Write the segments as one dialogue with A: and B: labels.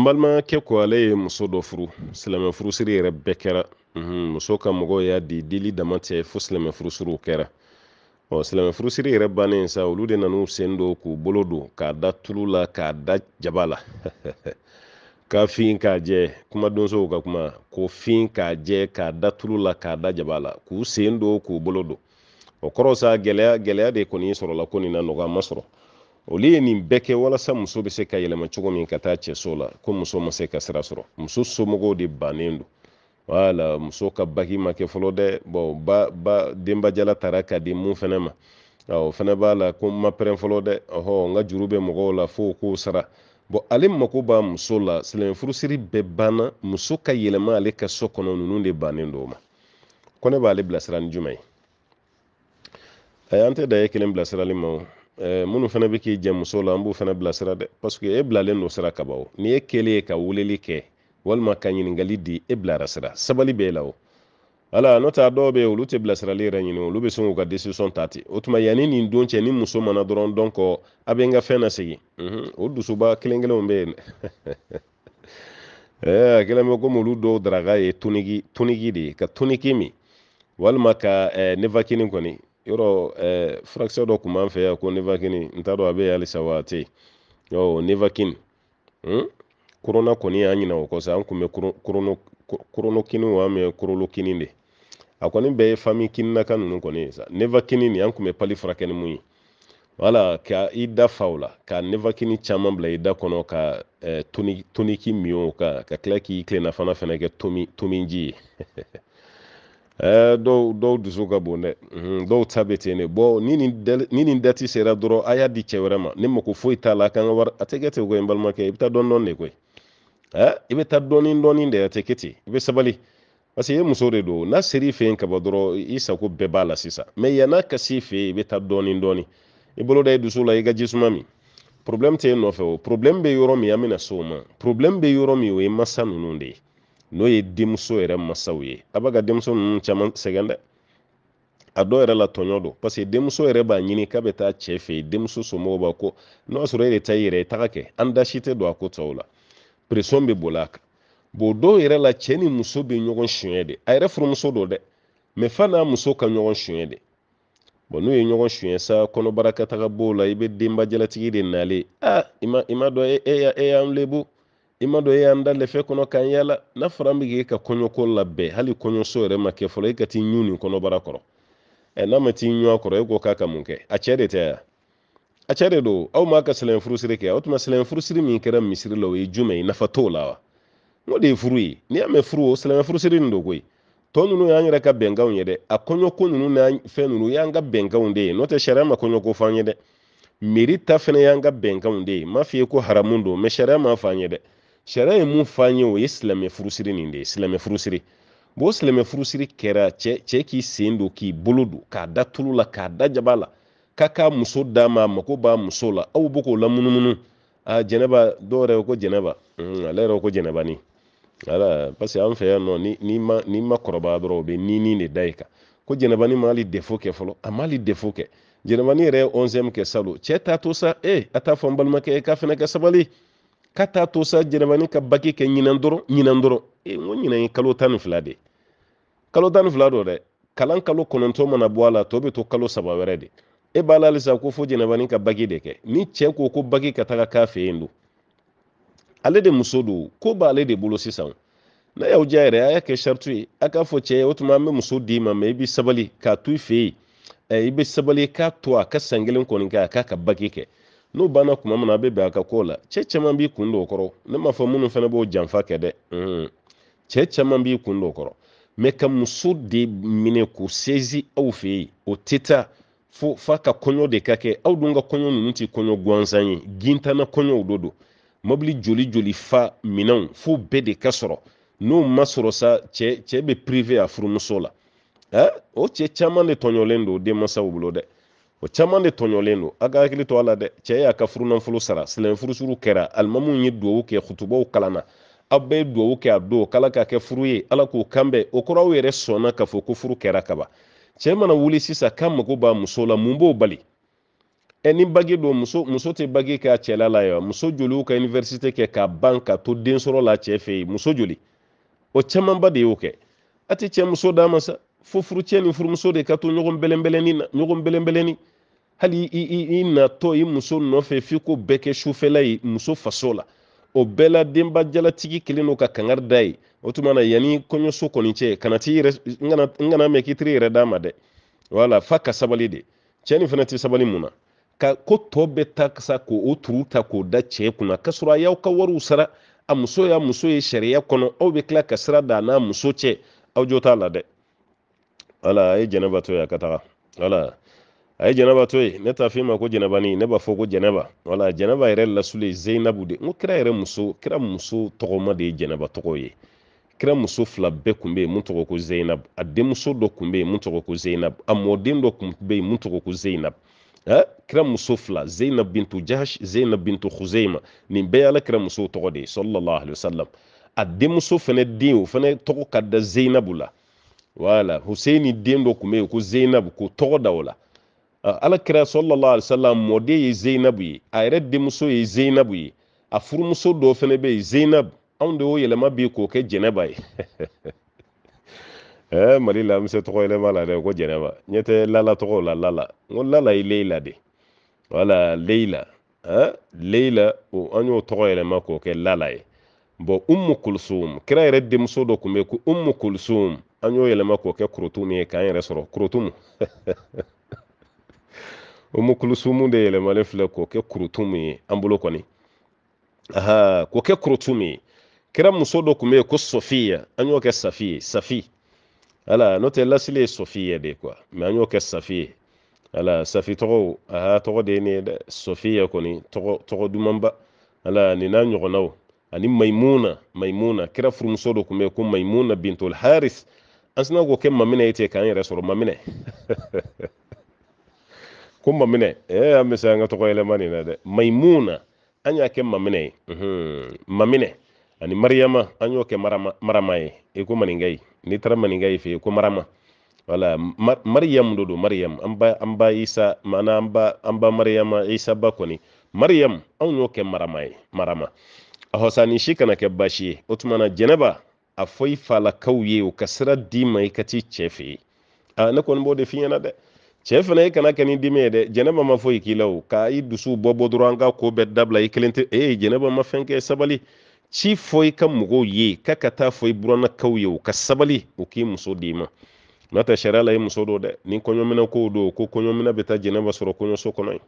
A: n balimakɛ ko ale ye muso dɔ furu silamɛ furusiri yɛrɛ bɛɛ kɛra muso ka mɔgɔw y'a di dili dama tɛ fo silamɛ furusiriw kɛra ɔ silamɛ furusiri yɛrɛ bannen sa olu de nan'u sen don k'u bolo don k'a da tulu la k'a da jaba la ka fin k'a jɛ kuma donsow ka kuma ko fin k'a jɛ k'a da tulu la k'a da jaba la k'u sen don k'u bolo don o kɔrɔ sa gɛlɛya gɛlɛya de kɔni sɔrɔla ko nin na nɔgɔ a ma sɔrɔ olu ye nin bɛɛ kɛ walasa muso bɛ se ka yɛlɛma cogo min ka taa cɛso la ko muso ma se ka sira sɔrɔ muso somɔgɔw de bannen don wala muso ka baki ma kɛ fɔlɔ dɛ bɔn ba ba denbajala taara ka di mun fɛnɛ ma o fɛnɛ b'a la ko n ma pɛrɛn fɔlɔ dɛ ɔhɔ n ka juru bɛ mɔgɔw la fo k'o sara bɔn ale mako b'a muso la furusiri bɛɛ banna muso ka yɛlɛma ale ka so kɔnɔ ninnu de bannen do ma ko ne b'ale bilasira ni juman ye a an tɛ da ye kelen bilasirali ma o minnu fana bɛ k'i jɛ muso la an b'u fana bilasira dɛ paseke e bilalen don sira kaba o ni e kɛlen ye ka weleli kɛ walima ka ɲininkali di e bilara sira sabali b'e la o ala n'o tɛ a dɔw bɛ yen olu tɛ bilasirali yɛrɛ ɲini olu bɛ sin k'u ka decision ta ten o tuma yanni nin don cɛ ni muso mana dɔrɔn dɔn kɔ a bɛ n ka fɛn nasegin o dusuba kelen kelenw bɛ yen ɛɛ a kelen bɛ komi olu dɔw daraka ye toniki toniki de ye ka toniki min walima ka nefakini kɔni yɔrɔ eh, furakisɛ dɔ kun b'an fɛ yan ko nevakini n t'a dɔn a bɛ yen halisa wa a tɛ yen ɔ nevakini hmm? korona kɔni y'an ɲinɛ o kɔ sa an tun bɛ korono koronokini wa an bɛ kini de a kɔni bɛɛ ye fami kininaka ninnu kɔni ye sa nevakini nin an tun bɛ pali furakɛ ni mun ye wala ka i da fa o la ka nevakini caman bila i da kɔnɔ ka eh, toniki min o ka ka tila k'i tilenna fana fana kɛ tomi tomi ji ye Uh, dɔw dɔw dusu ka bon dɛ mm, dɔw ta bɛ ten de bɔn ni nin dati sera dɔrɔn a y'a di cɛ wɛrɛ ma ne mako foyi t'a la eh, a kan ka wari a tɛ kɛ ten koyi n balimakɛ i bɛ taa dɔɔni dɔɔni de koyi ɛ i bɛ taa dɔɔni dɔɔni de a tɛ kɛ ten i bɛ sabali parce que i ye muso de don n'a ser'i fɛ yen kaban dɔrɔn i sago bɛɛ b'a la sisan mɛ yann'a ka s'i fɛ yen i bɛ taa dɔɔni dɔɔni i bolo da i dusu la i ka jisuma min problème tɛ e nɔfɛ o problème bɛ yɔrɔ min an bɛna s'o ma problème bɛ yɔrɔ min o ye masa ninnu de ye n'o ye denmuso yɛrɛ masaw ye a b'a ka denmuso ninnu caman sɛgɛn dɛ a dɔw yɛrɛ la tɔɲɔ don parce que denmuso yɛrɛ b'a ɲini k'a bɛ taa cɛ fɛ yen denmuso somɔgɔw b'a ko n'o y'a sɔrɔ e de ta i yɛrɛ ye taga kɛ an da si tɛ don a ko tɔw la pression bɛ boli a kan bon dɔw yɛrɛ la cɛ ni muso bɛ ɲɔgɔn suɲɛ de a yɛrɛ furumuso don dɛ mɛ fa n'a muso ka ɲɔgɔn suɲɛ de bon n'u ye ɲɔgɔn suɲɛ sa kɔnɔbara ka taga b'o la i bɛ denba jalatigi de nalen ah i ma dɔn e, e, e y'an lebu imado ma anda lefe kono da lɛfɛ k'an yala n'a fɔra ge ka k'e ka kɔɲɔko labɛn hali kɔɲɔso yɛrɛ ma kɛ fɔlɔ e ka t'i ɲu nin kɔnɔbara kɔrɔ ɛ e n'a ma t'i ɲu a kɔrɔ e ko k'a ka mun kɛ a cɛ e e de a cɛ de don m'a ka silamɛ furusiri kɛ o tuma silamɛ furusiri min kɛra misiri la o ye jumɛn ye nafa la wa n'o de furu ye n'i ame furu o silamɛ furusiri nin de koyi tɔ ninnu y'an yɛrɛ ka bɛnkanw ye dɛ a kɔɲɔko ninnu n'a fɛn ninnu y'an ka bɛnkanw de ye n'o tɛ sariya ma kɔɲɔko f'an ye dɛ mairie ta fana y'an ka bɛnkanw de m'a f'i ko haramu don mɛ ma f'an ye sariya ye mun f'an ye o ye silamɛ furusiri nin de ye silamɛ furusiri bon silamɛ furusiri kɛra cɛ cɛ k'i sen don k'i bolo don k'a da tulu la k'a da jaba la ka k'a muso d'a ma mako b'a muso la aw be k'o lamunumunu a jɛnɛba dɔw yɛrɛ ko jɛnɛba mm, ale yɛrɛ ko ni ala parce que an fɛ yan nɔ n'i ma n'i ma kɔrɔbaya dɔrɔn o bɛ nini de da i kan ko jɛnɛbani ma hali defo kɛ fɔlɔ a ma hali defo kɛ jɛnɛbani yɛrɛ ye onzième kɛ salon cɛ t'a to sa e eh, a t'a fɔ n balimakɛ e k'a fɛnɛ kɛ sabali ka taa to sa jɛnɛbani ka baki kɛ ɲinan dɔrɔn ɲinan dɔrɔn e n ko ɲinan ye kalo tan ni fila de kalo tan ni fila dɔ dɛ kalan kalo kɔnɔntɔn mana bɔ a la tɔ bɛ to kalo saba wɛrɛ de e b'a la halisa ko fo jɛnɛbani ka baki de kɛ ni cɛ ko ko baki ka taga k'a fɛ yen don ale de muso don ko b'ale de bolo sisan n'a y'aw diya yɛrɛ a y'a kɛ sariti ye a k'a fɔ cɛ o tuma an bɛ muso d'i ma mɛ i bɛ sabali k'a to i fɛ yen i bɛ sabali k'a to a ka san kelen kɔni kɛ a k'a ka baki kɛ n'o banna kuma min na a bɛ bɛn a ka ko la cɛ caman b'i kun don o kɔrɔ ne m'a fɔ minnu fana b'o janfa kɛ dɛ cɛ caman b'i kun don o kɔrɔ mɛ ka muso de minɛ k'o sezi aw fɛ yen o tɛ taa fo f'a ka kɔɲɔ de ka kɛ aw dun ka kɔɲɔ ninnu tɛ kɔɲɔ gansan ye gintana kɔɲɔw de don mobili joli joli fa minɛnw fo bɛɛ de ka sɔrɔ n'o ma sɔrɔ sa cɛ cɛ bɛ prive a furumuso la o cɛ caman de tɔɲɔlen don denmansaw bolo dɛ o caman de tɔɲɔlen don a ka hakili to a la dɛ cɛ y'a ka furunanfolo sara silamɛfurusuru kɛra alimamuw ye duwawu kɛ hutubaw kalanna aw bɛɛ ye duwawu kɛ a don k'ala k'a kɛ furu ye ala k'o kanbɛn o kɔrɔ aw yɛrɛ sɔnna k'a fɔ ko furu kɛra kaba cɛ mana wuli sisa k'a mago b'a muso la mun b'o bali ɛ ni bagi do muso muso tɛ bagi k'a cɛla la yan muso joliw ka universite kɛ k'a ban ka to den sɔrɔ la cɛ fɛ yen muso joli o camanba de y'o kɛ a tɛ cɛ muso d'a ma sa fo furucɛ ni furumuso de ka to ɲɔgɔn bɛlɛnbɛlɛnni na ɲɔgɔn bɛlɛnbɛlɛnni hali i i i natɔ i muso nɔfɛ f'i ko bɛɛ kɛ sufɛla ye muso faso la o bɛɛ la denba jalatigi kelen don ka kangari da ye o tuma na yanni kɔɲɔso kɔni cɛ kana t'i yɛrɛ n kana n k'i tiri yɛrɛ d'a ma dɛ wala fa ka sabali de cɛ nin fana tɛ sabali mun na ka ko tɔ bɛɛ ta sa k'o turu ta k'o da cɛ kunna k'a sɔrɔ a y'aw ka wariw sara a muso y'a muso ye sariya kɔnɔ aw bɛ tila ka sira da a n'a muso cɛ aw jo t'a la dɛ wala a ye jɛnɛba to yen a ka taga wala a ye jɛnɛba to yen ne t'a f'i ma ko jɛnɛbani ne b'a fɔ ko jɛnɛba wala jɛnɛba yɛrɛ lasulu zeyinabu de n ko kira yɛrɛ muso kira muso tɔgɔma de ye jɛnɛba tɔgɔ ye kira muso fila bɛɛ tun bɛ yen mun tɔgɔ ko zeyinabu a denmuso dɔ tun bɛ yen mun tɔgɔ ko zeyinabu a mɔden dɔ tun bɛ yen mun tɔgɔ ko zeyinabu kira muso fila zeyinab bintu jahash zeyinab bintu huzeyma nin bɛɛ y'ala kira muso tɔgɔ de ye sallallahu alaihi wasallam a denmuso fana den o fana tɔgɔ ka da zeyinabu la wala huseni den dɔ kun bɛ yen ko zeinabu ko tɔgɔ da o la ah, alakira sɔlɔlɔ alisalam mɔden ye zeinabu ye a yɛrɛ denmuso ye zeinabu ye a furumuso dɔ fana bɛ yen zeinabu anw de y'o yɛlɛma bi k'o kɛ jɛnɛba ye ɛɛ mali la an tɔgɔ yɛlɛma la dɛ ko jɛnɛba ɲɛ tɛ lala tɔgɔ la lala ko lala ye leyila de wala leyila ɛɛ an y'o tɔgɔ yɛlɛma k'o kɛ lala ye bɔn umu kulsum kira yɛrɛ denmuso dɔ tun bɛ ko umu kulsum an y'o yɛlɛma k'o kɛ kurutu min ye k'an yɛrɛ sɔrɔ kurutumu umu kulusumu de yɛlɛmalen filɛ k'o kɛ kurutu min ye an bolo kɔni aha k'o kɛ kurutu min ye kira muso dɔ tun bɛ yen ko sofiya an y'o kɛ safi ye safi ala n'o tɛ lasili ye sofiya de kuwa mɛ an y'o kɛ safi ye ala safi tɔgɔ aha tɔgɔ de ye nin ye dɛ sofiya kɔni tɔgɔ tɔgɔ dumanba ala nin n'a ɲɔgɔnnaw ani maimuna maimuna kira furumuso dɔ tun bɛ yen ko maimuna bintul haris asina k'o kɛ maminɛ ye ten k'an yɛrɛ sɔrɔ maminɛ ko maminɛ ee an bɛ se an ka tɔgɔ yɛlɛma nin na dɛ maimuna an y'a kɛ maminɛ ye maminɛ ani mariama an y'o kɛ marama ye e ko maninkɛ ye n'i taara maninkɛ ye fɛ yen ko marama wala mariam de don mariyamu an ba an ba isa maana an ba an ba mariyama isa ba kɔni mariyamu anw y'o kɛ marama ye marama a hɔsani si kana kɛ baasi ye o tuma na jɛnɛba afoi falakaw ye u ka sira d'i ma i ka t'i cɛ fɛ yen ah, ne kɔni b'o de f'i dɛ cɛ fana e kana kɛ ni dimi ye dɛ jɛnɛba ma foyi k'i la o ka i dusu bɔ bɔ dɔrɔn an ka ko bɛɛ dabila i kelen tɛ ee jɛnɛba ma fɛn kɛ sabali ci fɔ i ka mɔgɔw ye k'a ka taa fɔ i burannakaw ye u ka sabali u k'i muso d'i ma n'o tɛ sariya la i muso do dɛ ni kɔɲɔminɛ kow do ko kɔɲɔminɛ bɛ taa jɛnɛba sɔrɔ kɔɲɔso kɔnɔ yen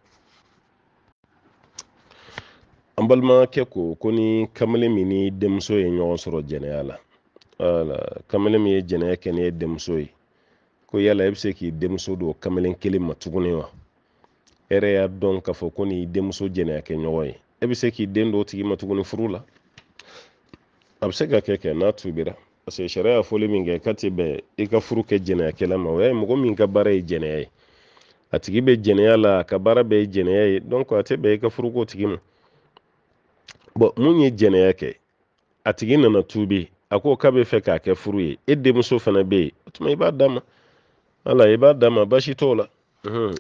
A: an balimakɛ ko ko ni kamalen min ni denmuso ye ɲɔgɔn sɔrɔ jɛnɛya la wala kamalen min ye jɛnɛya kɛ ni ye denmuso ye ko yala e bɛ se k'i denmuso don kamalen kelen ma tuguni wa e yɛrɛ y'a dɔn k'a fɔ ko n'i denmuso jɛnɛya kɛ ɲɔgɔn ye e bɛ se k'i den don o tigi ma tuguni furu la a bɛ se ka kɛ kɛ n'a tubira parce que sariya fɔli min kɛ k'a ti bɛn i ka furu kɛ jɛnɛyakɛla ma o y'a ye mɔgɔ min ka baara ye jɛnɛya ye a tigi bɛ jɛnɛya la a ka baara bɛɛ ye jɛnɛya ye donc a tɛ bɛn i ka furuko tigi ma bon mun ye jɛnɛya kɛ a tigi nana tubi a ko k'a bɛ fɛ k'a kɛ furu ye e denmuso fana bɛ yen o tuma i b'a d'a ma ala i b'a d'a ma baasi t'o la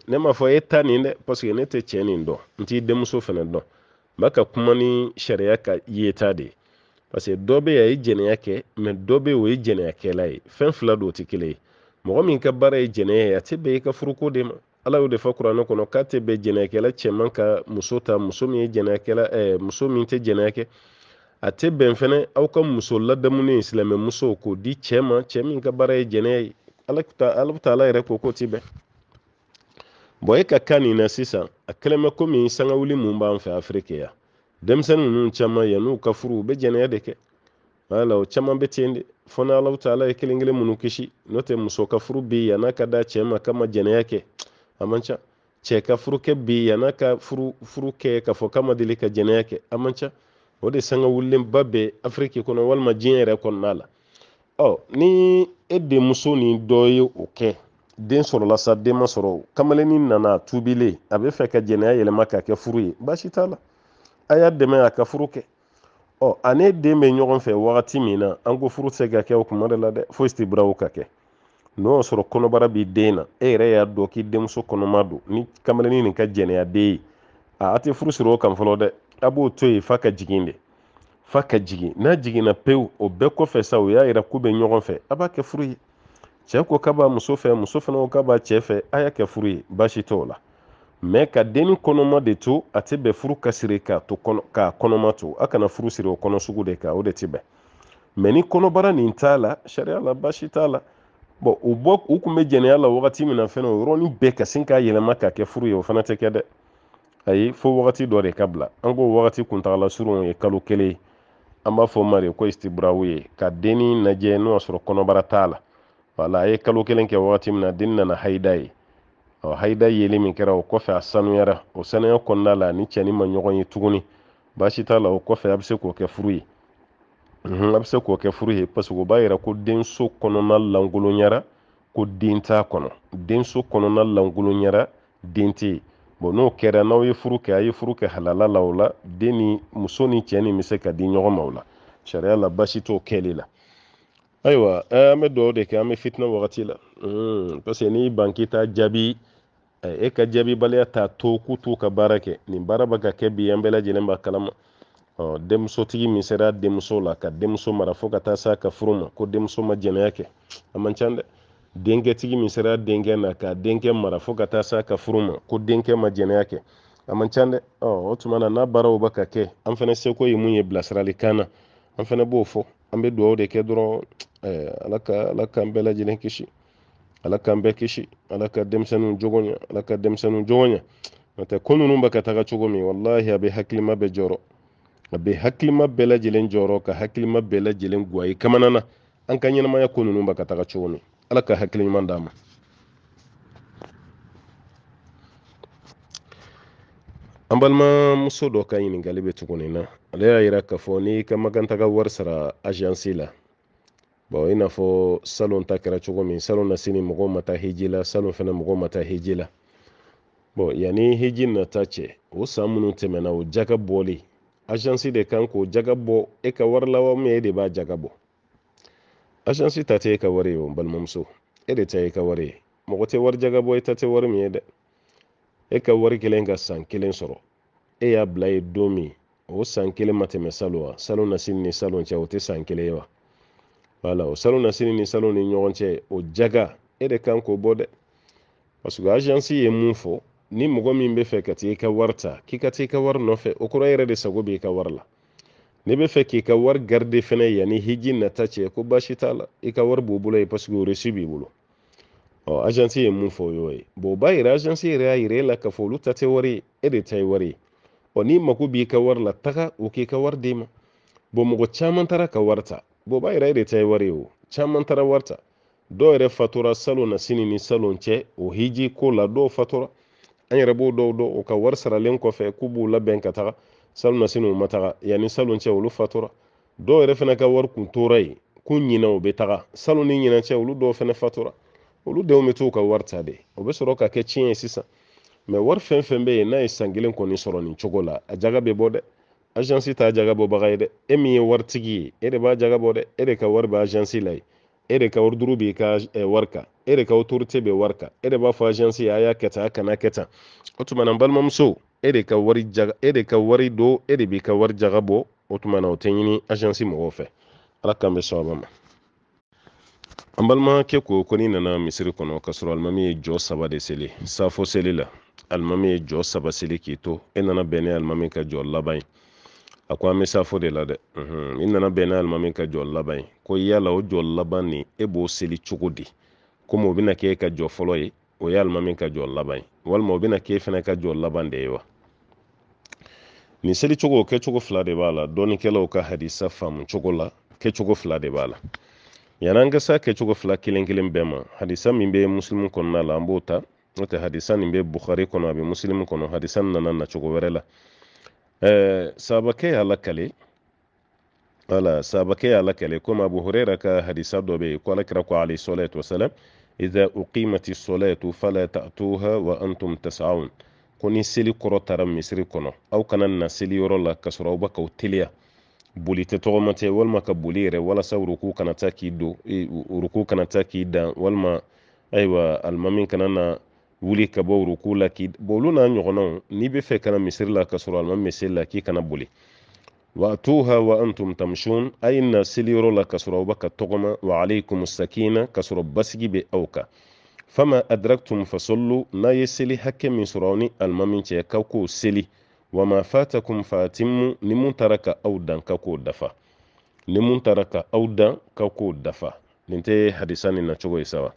A: ne m'a fɔ e ta nin dɛ que ne tɛ cɛ nin dɔn n t'i denmuso fana dɔn n b'a ka kuma ni sariya ka yeta de ye parce que dɔ bɛ yan ye jɛnɛya kɛ mɛ dɔ bɛ yen o ye jɛnɛyakɛla ye fɛn fila don o tɛ kelen ye mɔgɔ min ka baara ye jɛnɛya ye a tɛ bɛn i ka furuko de ma ala y'o de fɔ kuranɛ kɔnɔ k'a tɛ bɛn jɛnɛyakɛla cɛman ka muso ta muso min ye jɛnɛyakɛla muso min tɛ jɛnɛya kɛ a tɛ bɛn fɛnɛ aw ka muso ladamunen silamɛ musow k'o di cɛ ma cɛ min ka baara ye jɛnɛya ye ala bɛ taala yɛrɛ ko ko ti bɛn bɔn e ka kan nin na sisan a kɛlen bɛ komi sangawuli mun b'an fɛ afiriki yan denmisɛnnin ninnu caman yann'u ka furu u bɛ jɛnɛya de kɛ wala o caman bɛ ten de fo ni ye kelen kelen minnu kisi n'o tɛ muso ka furu bi yan'a ka da cɛ ma kama jɛnɛya kɛ a man ca cɛ ka furu kɛ bi yann'a ka furu furu kɛ k'a fɔ kama deli ka jɛnɛya kɛ a man ca o de sanga wulilenba bɛ afiriki kɔnɔ walima diɲɛ yɛrɛ kɔnɔna la ɔ ni e denmuso ni dɔ ye o kɛ den sɔrɔla sa den ma sɔrɔ kamalennin nana tuubilen a bɛ fɛ ka jɛnɛya yɛlɛma k'a kɛ furu ye baasi t'a la a y'a dɛmɛ a ka furu kɛ ɔ ani den bɛ ɲɔgɔn fɛ wagati min na an ko furu tɛ se ka kɛ o kuma de la dɛ foyi tɛ bira o ka kɛ n'o y'a sɔrɔ kɔnɔbara b'i den na e yɛrɛ y'a dɔn k'i denmuso kɔnɔma don ni kamalennin nin ka jɛnɛya den ye a tɛ furu siri o kan fɔlɔ dɛ a b'o to yen fa ka jigin de fa ka jigin n'a jiginna pewu o bɛɛ kɔfɛ sa o y'a yira k'u bɛ ɲɔgɔn fɛ a b'a kɛ furu ye cɛ ko k'a b'a muso fɛ muso fana ko k'a b'a cɛ fɛ a y'a kɛ furu ye baasi t'o la mɛ ka denni kɔnɔma de to a tɛ bɛn furu ka siri k'a to k'a kɔnɔma to a kana furu siri o kɔnɔ sugu de kan o de tɛ bɛn mɛ ni kɔnɔbara nin t'a la sariya la baasi t'a la bɔn u bɔ u tun bɛ jɛnɛya la wagati min na fɛnɛ o yɔrɔnin bɛɛ ka sin k'a yɛlɛma k'a kɛ furu ye o fana tɛ kɛ dɛ ayi fo wagati dɔ de ka bila an ko wagati kuntagala surun ye kalo kelen an b'a fɔ ma de ko istibrawu ye ka deni lajɛ n'o y'a sɔrɔ kɔnɔbara t'a la wala a ye kalo kelen kɛ wagati min na deni nana hayida ye ɔ hayida yeli min kɛra o kɔfɛ a sanuyara o sanuya kɔnɔna la ni cɛni ma ɲɔgɔn ye tuguni baasi t'a la o kɔfɛ a bɛ se k'o kɛ furu ye unhun a bɛ se k'o kɛ furu ye parce que o b'a yira ko denso kɔnɔna lankolonyara ko den t'a kɔnɔ denso kɔnɔna lankolonyara den tɛ yen bon n'o kɛra n'aw ye furu kɛ a ye furu kɛ halala la hmm, eh, o la den ni muso ni cɛ ni bɛ se ka di ɲɔgɔn ma o la sariya la basi t'o kɛli la ayiwa an bɛ dugawu de kɛ an bɛ fitina wagati la parce que n'i ban k'i ta jaabi e ka jaabibaliya t'a to k'u t'u ka baara kɛ nin baara bɛ ka kɛ bi an bɛɛ lajɛlen b'a kalama ɔ denmusotigi min sera denmuso la ka denmuso mara fo ka taa s'a ka furu ma ko denmuso ma jɛnɛya kɛ a man ca dɛ denkɛtigi min sera denkɛ na ka denkɛ mara fo ka taa se a ka furu ma ko denkɛ ma jɛnɛya kɛ a man ca dɛ o tuma na n'a baaraw bɛ ka kɛ an fana seko ye mun ye bilasiralikan na an fana b'o fɔ an bɛ dugawu de kɛ dɔrɔn ala ka ala k'an bɛɛ lajɛlen kisi ala k'an bɛɛ kisi ala ka denmisɛnninw jogo ɲɛ ala ka denmisɛnninw jogo ɲɛ n'o tɛ ko ninnu bɛ ka taga cogo min walahi a bɛ hakilima bɛɛ jɔyɔrɔ a bɛ hakilima bɛɛ lajɛlen jɔyɔrɔ ka hakilima bɛɛ lajɛlen guwa kamana na an ka ɲɛnamaya ko ninnu bɛ ka taga cogo min ala ka hakili ɲuman d'a ma an balima muso dɔ ka ɲiningali bɛ tuguni na ale y'a yira k'a fɔ n'i ka wari sara azansi la bɔn i n'a fɔ salon ta kɛra cogo min salon na sini mɔgɔw ma taa hiji la salon fana mɔgɔw ma taa hiji la bɔn yanni hiji nata cɛ o san minnu tɛmɛna o jaga bɔli de kan k'o jaga bɔ e ka wari la wa e de b'a jaga bɔ ashɛnsi ta tee ka ware ye o n balimamuso e ta ye ka ware ye mɔgɔ tɛ wari jaga bɔ i ta tɛ wari min ye dɛ e ka wari kelen ka san kelen sɔrɔ e y'a bila ye don min o san kelen ma tɛmɛ salon wa salon na sini ni salon cɛ o tɛ san kelen ye wa wala o salon na sini ni salon ni ɲɔgɔn cɛ o jaga e de kan k'o bɔ dɛ parce que agence ye mun fɔ ni mɔgɔ min bɛ fɛ ka t'i ka wari ta k'i ka t'i ka wari nɔfɛ o kɔrɔ yɛrɛ de sago b'i ka wari la n'i be fɛ k'i ka wari garide fɛnɛ yanni hiji nata cɛ ko baasi t'a la i ka wari b'u bolo ye parce resi b'i bolo ɔ ajansi ye mun fɔ y'o ye bon b'a yira ajansi yɛrɛ y'a yira e la k'a fɔ olu ta tɛ wari ye e de ta ye wari ye ɔ n'i mago b'i ka wari la taga o k'i ka wari d'i ma bon mɔgɔ caman taara ka wari ta bon b'a yira e de ta ye wari ye o caman taara wari ta dɔw yɛrɛ fatura salon na sini ni salon cɛ o hiji ko la dɔw fatura an yɛrɛ b'o dɔw dɔn o ka wari saralen kɔfɛ k'u b'u labɛn ka taga salon na sini ma taga yanni salon cɛ olu fatura dɔw yɛrɛ fana ka wari kun tora yen k'u ɲinɛ u bɛ taga salon ni ɲinɛ cɛ olu dɔw fana fatura olu denw bɛ t'u ka wari ta de o bɛ sɔrɔ ka kɛ tiɲɛ ye sisan mɛ wari fɛn fɛn bɛ yen n'a ye san kelen kɔni sɔrɔ nin cogo la a jaga bɛ bɔ dɛ azansi t'a jaga bɔbaga ye dɛ e min ye waritigi ye e de b'a jaga bɔ dɛ e de ka wari bɛ azansi la yen e de ka orduru b'i ka eh, wari kan e de ka otorite bɛ wari kan e de b'a fɔ ajansi ye a y'a kɛ a kana kɛ o tuma na n balimamuso e de ka wari jaga e de ka wari don e de b'i ka wari jaga bɔ o tuma na o tɛ ɲini ajansi mɔgɔw fɛ ala k'an bɛ sababa ma an balimakɛ ko ko ni nana misiri kɔnɔ ka sɔrɔ alimami ye jɔ saba de seli safo seli la alimami ye jɔ saba seli k'i to e nana bɛn ni alimami ka jɔ laban ye a ko an bɛ safo de la dɛ i nana bɛn ni min ka jɔ laban ye ko yala o jɔ laban nin e b'o seli cogo di komi o bɛna kɛ e ka jɔ fɔlɔ ye o ye min ka jɔ laban ye walima o bɛna kɛ e fana ka jɔ laban de ye wa nin seli cogo o kɛcogo fila de b'a la dɔɔnikɛlaw ka hadisa faamu cogo la kɛcogo fila de b'a la an ka se a kɛcogo fila kelen kelen bɛɛ ma hadisa min bɛ muslimu kɔnɔna la an b'o ta n'o tɛ hadisa nin bɛ bukhari kɔnɔ a bɛ muslimu kɔnɔ hadisa nana nacogo wɛrɛ la sabakeya lakale wala sabakeya lakale comme abu huraira ka hadisa dɔ be ye ko alakira ko alayhi salatu wasalam ida uqimati salatu fala ta'tuha wa antum tas'aun ko ni seli kɔrɔ tara misiri kɔnɔ aw kana na seli yɔrɔ la ka sɔrɔ aw ba k'aw teliya boli tɛ tɔgɔma tɛ walima ka boli yɛrɛ walasa uruku kana taa k'i don uruku kana taa k'i dan walima ayiwa alimami kana na wuli ka bɔ ruku la k'i bɔn olu n'a ɲɔgɔnnaw n'i bɛ fɛ kana misiri la ka sɔrɔ alimami bɛ la k'i kana boli wa'tuha wa antum tamshun a ye na seliyɔrɔ la ka sɔrɔ aw bɛ ka tɔgɔma wa aleikum sakina ka sɔrɔ basigi bɛ aw kan fama adraktum fasollu n'a ye seli hakɛ min sɔrɔ aw ni alimami cɛ k'aw k'o seli wa ma fatakum fatimu ni mun taara ka aw dan k'aw k'o dafa ni mun taara ka aw dan k'aw k'o dafa nin tɛ hadisa nin na cogo ye sa wa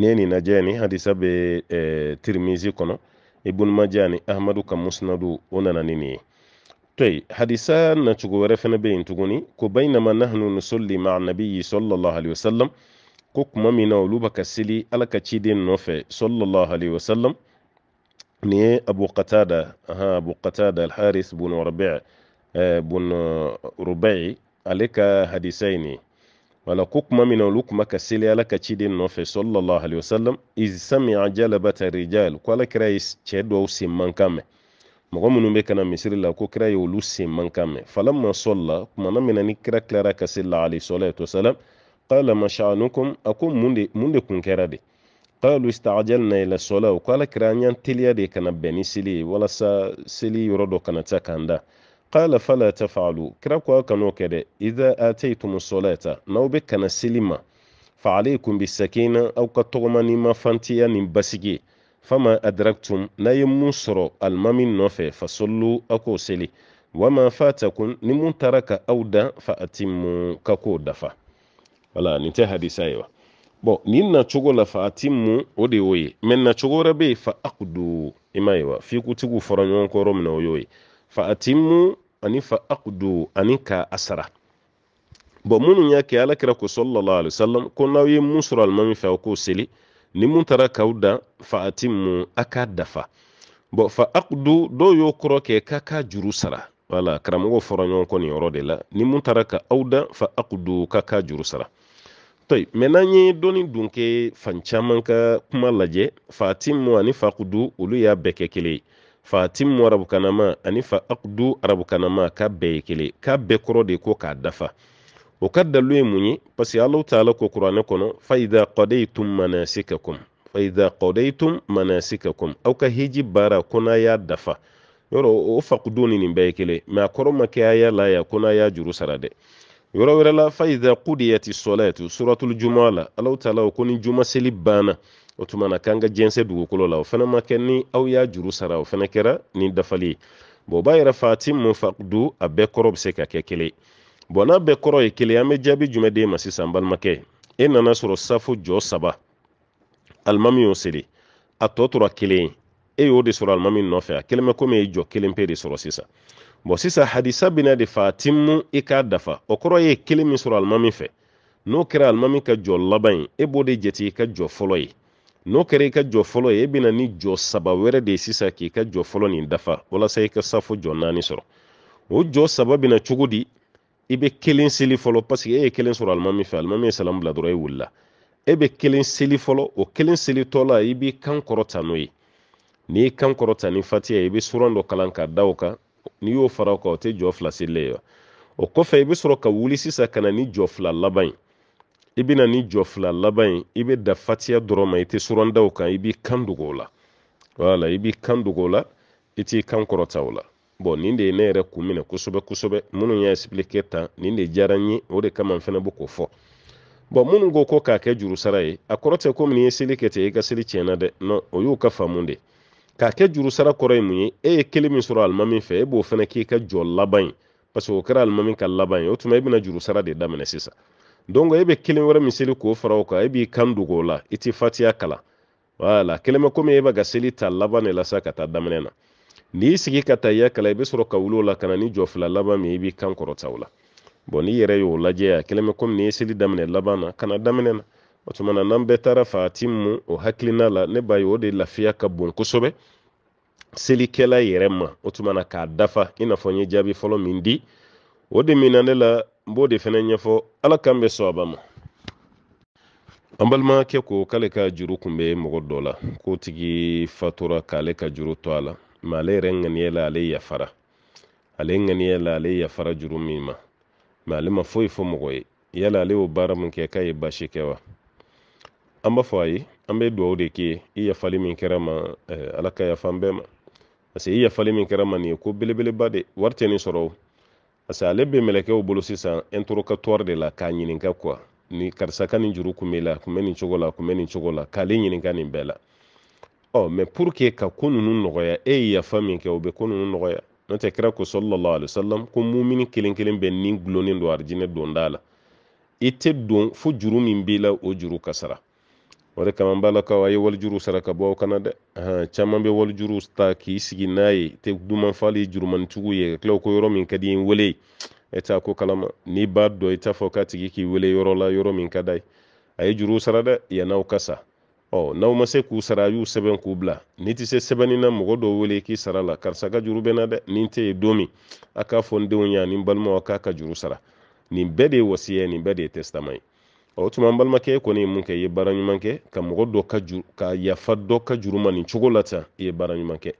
A: Eh, ni ye nin najɛ ni hadisa bɛ eh, tirimisi kɔnɔ ibun maja ahmadu ka musnadu o nana ni ye toyi hadisa nacogo wɛrɛ fɛnɛ bɛ yen tuguni ko bainama nahnu nusolli maa nabiyi sallallahu alaihi wasallam ko kuma min na olu ba ka ala ka ciden nɔfɛ sallallahu alaihi wasallam ni ye abu qatada aha abu qatada alharis bun rabi' eh, bun eh, rubai ale ka hadisa ye nin wala ko kuma min na olu kun ka seli ala ka ciden nɔfɛ sɔlɔlɔhu alayhi wa sallam izsami'a jalabata rijal ko ala kira ye cɛ dɔw sen mankan mɛn mɔgɔ minnu bɛ kana misiri la ko kira ye olu sen mankan mɛn falamma sɔlla kumana min na ni kira tilara ka se la alayhi salatu wasalam qala ma sha'anukum a ko mun de mun de kun kɛra de qalu istajalna ila sala ko ala kira an y'an teliya de kana bɛn ni seli ye walasa seli yɔrɔ dɔ kana taa k'an da qala fala taf'alu kira ko kanu kede idha ataytum salata nawbe kana silima fa alaykum bisakina aw katugmani ma fantiya nin basigi fama adraktum na ye mun sɔrɔ alimamin nɔfɛ fasollu a k'o seli wama fatakun ni mun tara ka aw dan fa atimu ka k'o dafa wala nin tɛ hadisa ye wa bɔn nin nacogo la fa atimu o de y'o ye mɛ nacogo wɛrɛ fa i m'a ye wa fɔra ɲɔgɔn o y'o ye fa atimu ani fa aqdu ani ka asara bon minnu y'a kɛ ala ko sallallahu alaihi wasallam ko n'aw ye mun sɔrɔ alimami fɛ aw k'o seli ni mun taara k'aw dan fa atimu a k'a dafa bon fa aqdu dɔw y'o kɔrɔ kɛ k'a k'a juru sara wala karamɔgɔw fɔra ɲɔgɔn kɔ nin yɔrɔ de la ni mun taara ka aw dan fa aqdu k'a k'a juru sara toyi mɛ n'an ye dɔɔni dun kɛ fan caman ka kuma lajɛ fa atimu ani fa aqdu olu y'a bɛɛ kɛ kelen ye fatim arabukanama ani fa akdu arabukanama ka bɛɛ ye kelen ka bɛɛ kɔrɔ de ko k'a dafa o ka dalu ye mun ye parce que taala ko kuranɛ kɔnɔ faida qadaytum manasikakum faida qadaytum manasikakum aw ka hiji baara ko n'a y'a dafa yɔrɔ o fakudu ni nin bɛɛ ye kelen mɛ a kɔrɔ ma kɛ a y'a la yan ko n'a y'a juru sara dɛ yɔrɔ wɛrɛ la faida kudiyati solati suratul juma la alaw taala ko ni juma seli banna o tuma na k'an ka jɛnsɛ dugukolo la o fana ma kɛ ni aw y'a juru sara o fana kɛra ni dafali ye bon o b'a yɛrɛ fati mun faqdu a bɛɛ kɔrɔ bɛ se ka kɛ kelen bon n'a bɛɛ kɔrɔ ye kelen an bɛ jaabi jumɛn de ma sisan balimakɛ e nana sɔrɔ safo jɔ saba alimami y'o seli a tɔ tora kelen ye e y'o de sɔrɔ alimami nɔfɛ a kelen bɛ komi e jɔ kelen pe de sɔrɔ sisan bon sisan hadisa bina de fa timu i k'a dafa o kɔrɔ ye kelen min sɔrɔ alimami fɛ n'o kɛra alimami ka jɔ laban ye e b'o de jate i ka jɔ fɔlɔ ye n'o kɛra i ka jɔ fɔlɔ ye e bɛna ni jɔ saba wɛrɛ de ye k'i ka jɔ fɔlɔ nin dafa walasa i ka safo jɔ naani sɔrɔ o jɔ saba bɛna cogo di i bɛ kelen seli fɔlɔ paseke e ye kelen sɔrɔ alimami fɛ alimami ye salamu bila dɔrɔn e wulila e bɛ kelen seli fɔlɔ o kelen selitɔ la i b'i kan kɔrɔta n'o ye n'i kan kɔrɔta ni fatiya i bɛ suran dɔ kalan ka da o kan ni yo fara ko te jo fla sile yo o ko fe be soro ka wuli sisa kana ni jo fla laban ibina ni jo fla laban ibe da fatia doro mai te soro nda o kan ibi kandu gola wala ibi kandu gola iti kan koro tawla bon ni de ne re kumine kusobe kusobe munu ya expliquer ta ni de jaranyi o de kama fene bu ko fo bon munu go ko ka ke juru sarai akorote ko mini ye silikete ga silichena de no o yu ka famunde k'a kɛ juru sara kɔrɔ ye mun ye e ye kelen min sɔrɔ alimami fɛ e b'o fana k'i ka jɔ laban ye parce que o kɛra alimami ka laban ye o tuma e bɛna juru de daminɛ sisan donc e bɛ kelen wɛrɛ min k'o fara o kan e b'i kan dogo la i tɛ fatiya kalan wala kelen bɛ komi e bɛ ka seli ta laban de la ka taa daminɛ na n'i sigi ka taa i ya i bɛ sɔrɔ ka wuli la ka ni jɔ fila laban min i b'i kan kɔrɔta la bon n'i yɛrɛ y'o lajɛ kelen bɛ komi n'i ye seli daminɛ laban na ka daminɛ na o tumana nan bɛɛ taara faatin mu o hakilina la ne b'a ye o de lafiya ka bon kosɛbɛ selikɛla yɛrɛ ma o tumana k'a dafa i n'a fɔ n ye jaabi fɔlɔ min di o de minna ne la n b'o de fana ɲɛfɔ ala kan bɛ sɔn a ba ma. an balimakɛ ko k'ale ka juru tun bɛ mɔgɔ dɔ la k'o tigi fatura k'ale ka juru to a la mɛ ale yɛrɛ ŋaniya la ale yafara ale ŋaniya la ale yafara juru min ma mɛ ale ma foyi fɔ mɔgɔ ye yala ale y'o baara min kɛ k'a ye baasi kɛ wa. an b'a fɔ a ye an bɛ dugawu de k'i i yafali min kɛra ma ala ka yafa an bɛɛ ma parce que i yafali min kɛra ma nin ye ko belebeleba de wari tɛ nin sɔrɔ parce que ale bɛ mɛlɛkɛw bolo sisan introcatoire de la k'a ɲininka quoi ni karisa ka nin juru kun b'i la kun bɛ nin cogo la kun bɛ nin cogo la k'ale ɲininka nin bɛɛ la ɔ mɛ pour que ka ko ninnu nɔgɔya e ye yafa min kɛ o bɛ ko ninnu nɔgɔya n'o tɛ kira ko sɔlɔlɔ alisalam ko mumini kelen kelen bɛ nin gulonnen don arijinɛ donda la i tɛ don fo juru min b'i la o juru kasara o de kama n b'a la kaw a ye walijuru sara ka bɔ be kana dɛ caman bɛ walijuru ta k'i sigi n'a ye te dumanfali jurumanitigiw ye ka ko yɔrɔ min ka di wele e ko kalama n'i b'a dɔn i t'a tigi k'i wele yɔrɔ la yɔrɔ min ka d'a juru sara dɛ yann'aw ka sa ɔ oh, n'aw ma se k'u sara y'u sɛbɛn k'u bila n'i se sɛbɛnni na mɔgɔ dɔw wele k'i sara la karisa ka juru bɛ na dɛ nin tɛ yen don min a k'a fɔ n k'a juru sara nin bɛɛ de nin bɛɛ de o tuma an balimakɛ kɔni ye mun kɛ i ye baara ɲuman kɛ ka mɔgɔ dɔ ka juru ka yafa dɔ ka juru ma nin cogo la tan i ye baara ɲuman kɛ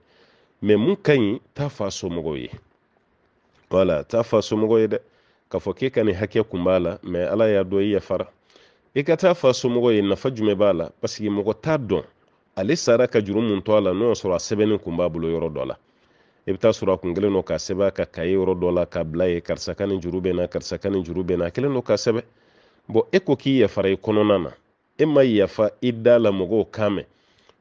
A: mɛ mun ka ɲi t'a fa somɔgɔw ye wala t'a fa somɔgɔw ye dɛ k'a fɔ k'e ka nin hakɛ kun b'a la mɛ ala y'a dɔn i yafara i ka taa fa somɔgɔw ye nafa jumɛn b'a la paseke mɔgɔ t'a dɔn ale sara ka juru mun to a la n'o y'a sɔrɔ a sɛbɛnnen kun b'a bolo yɔrɔ dɔ la i bɛ taa sɔrɔ a kun kɛlen don k'a sɛbɛn a ka kaye yɔrɔ dɔ la k'a bila ye karisa ka nin juru bɛ na karisa ka nin juru bɛ na a kɛlen don k'a sɛbɛn bɔn e ko k'i yafara i kɔnɔna na e ma yafa i da la mɔgɔw kan mɛn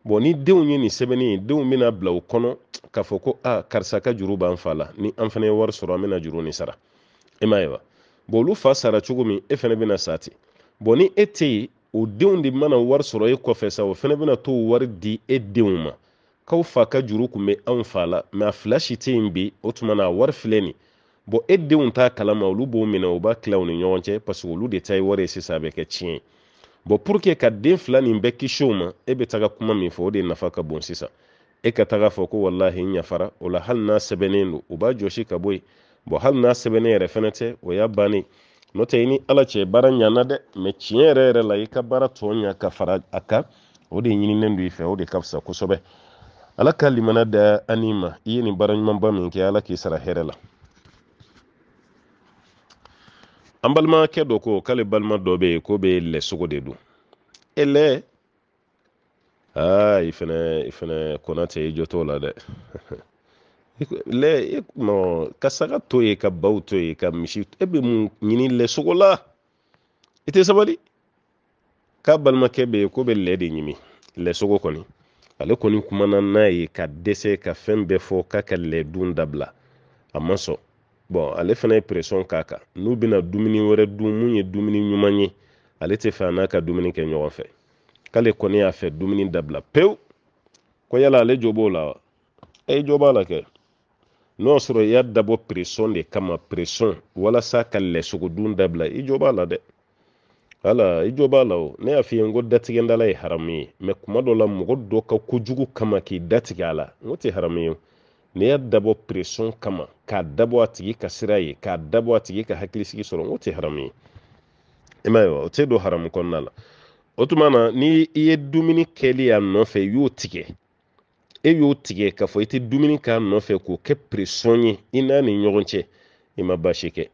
A: bɔn ni denw ye nin sɛbɛnni ye denw bena bila o kɔnɔ k'a fɔ ko a karisa ka juru b'an fa la ni an fana ye wari sɔrɔ an bena juru ni sara e m'a ye wa bɔn olu fa sara cogo min e fɛnɛ bena sa ten bɔn ni e tɛ yen o denw de mana wari sɔrɔ e kɔfɛ sa o fana bɛna t'o wari di e denw ma k'aw fa ka juru kun be anw fa la mɛ a fila si tɛ yen bi o tumana na a wari filɛ nin bon e denw ta kalama olu b'o minɛ o b'a kilaw ni ɲɔgɔn cɛ parsek olu de ta ye wɔrɛ ye sisan a bɛ kɛ tiɲɛ bon pour ke ka den fila nin bɛɛ kisiw ma e be taga kuma min fɔ o de nafa ka bon sisan e ka taga fɔ ko wallahi n ɲafara o la hali n'a sɛbɛnnen do o b'a jɔsi ka bo ye bon hali n'a sɛbɛnnen yɛrɛ fɛnɛ tɛ o y'a banne n'o tɛ i ni ala cɛ baara ɲana dɛ ma tiɲɛ yɛrɛ yɛrɛ la i ka baara tɔɔ ɲa ka fara a kan o de ɲininen do i fɛ o de ka fisa kosɔbɛ ala ka limana da ani ma i ye ni baara ɲumanba min kɛ ala k'i sara hɛrɛ la an balimakɛ dɔ ko k'ale balima dɔ bɛ yen ko bɛ lɛsogo de don e lɛ aa i fɛnɛ i fɛnɛ konatɛ i jɔ t'o la dɛ e lɛ e nɔ ka saga to yen ka baw to yen ka misi e bɛ mun ɲini lɛsogo la i tɛ sabali k'a balimakɛ bɛ yen ko bɛ lɛ de ɲimi lɛsogo kɔni ale kɔni kumana n'a ye ka dɛsɛ ka fɛn bɛɛ fɔ k'a ka lɛ dun dabila a ma sɔn bɔn ale fana ye pression k'a kan n'u bɛna dumuni wɛrɛ dun mun ye dumuni ɲuman ye ale tɛ fɛ a n'a ka dumuni kɛ ɲɔgɔn fɛ k'ale kɔni y'a fɛ dumuni dabila pewu ko yala ale jo b'o la wa e jo b'a la kɛ n'o y'a sɔrɔ i y'a dabɔ pression de kama pression walasa ka lɛsogodun dabila i jo b'a la dɛ wala i jo b'a la o ne y'a f'i ye n ko datigɛndala ye haramu ye mɛ kuma dɔ la mɔgɔ dɔ ka kojugu kama k'i datigɛ a la n ko tɛ haramu ye o n'i y'a dabɔ peresɔn kama k'a dabɔ a tigi ka sira ye k'a dabɔ a tigi ka hakilisigi sɔrɔ o tɛ haramu ye i m'a ye wa o tɛ don haramu kɔnɔna la o tuma e na ni i ye dumuni kɛli a nɔfɛ i y'o tigɛ e y'o tigɛ k'a fɔ i tɛ dumuni k'a nɔfɛ k'o kɛ peresɔn ye i n'a ni ɲɔgɔn cɛ i ma baasi kɛ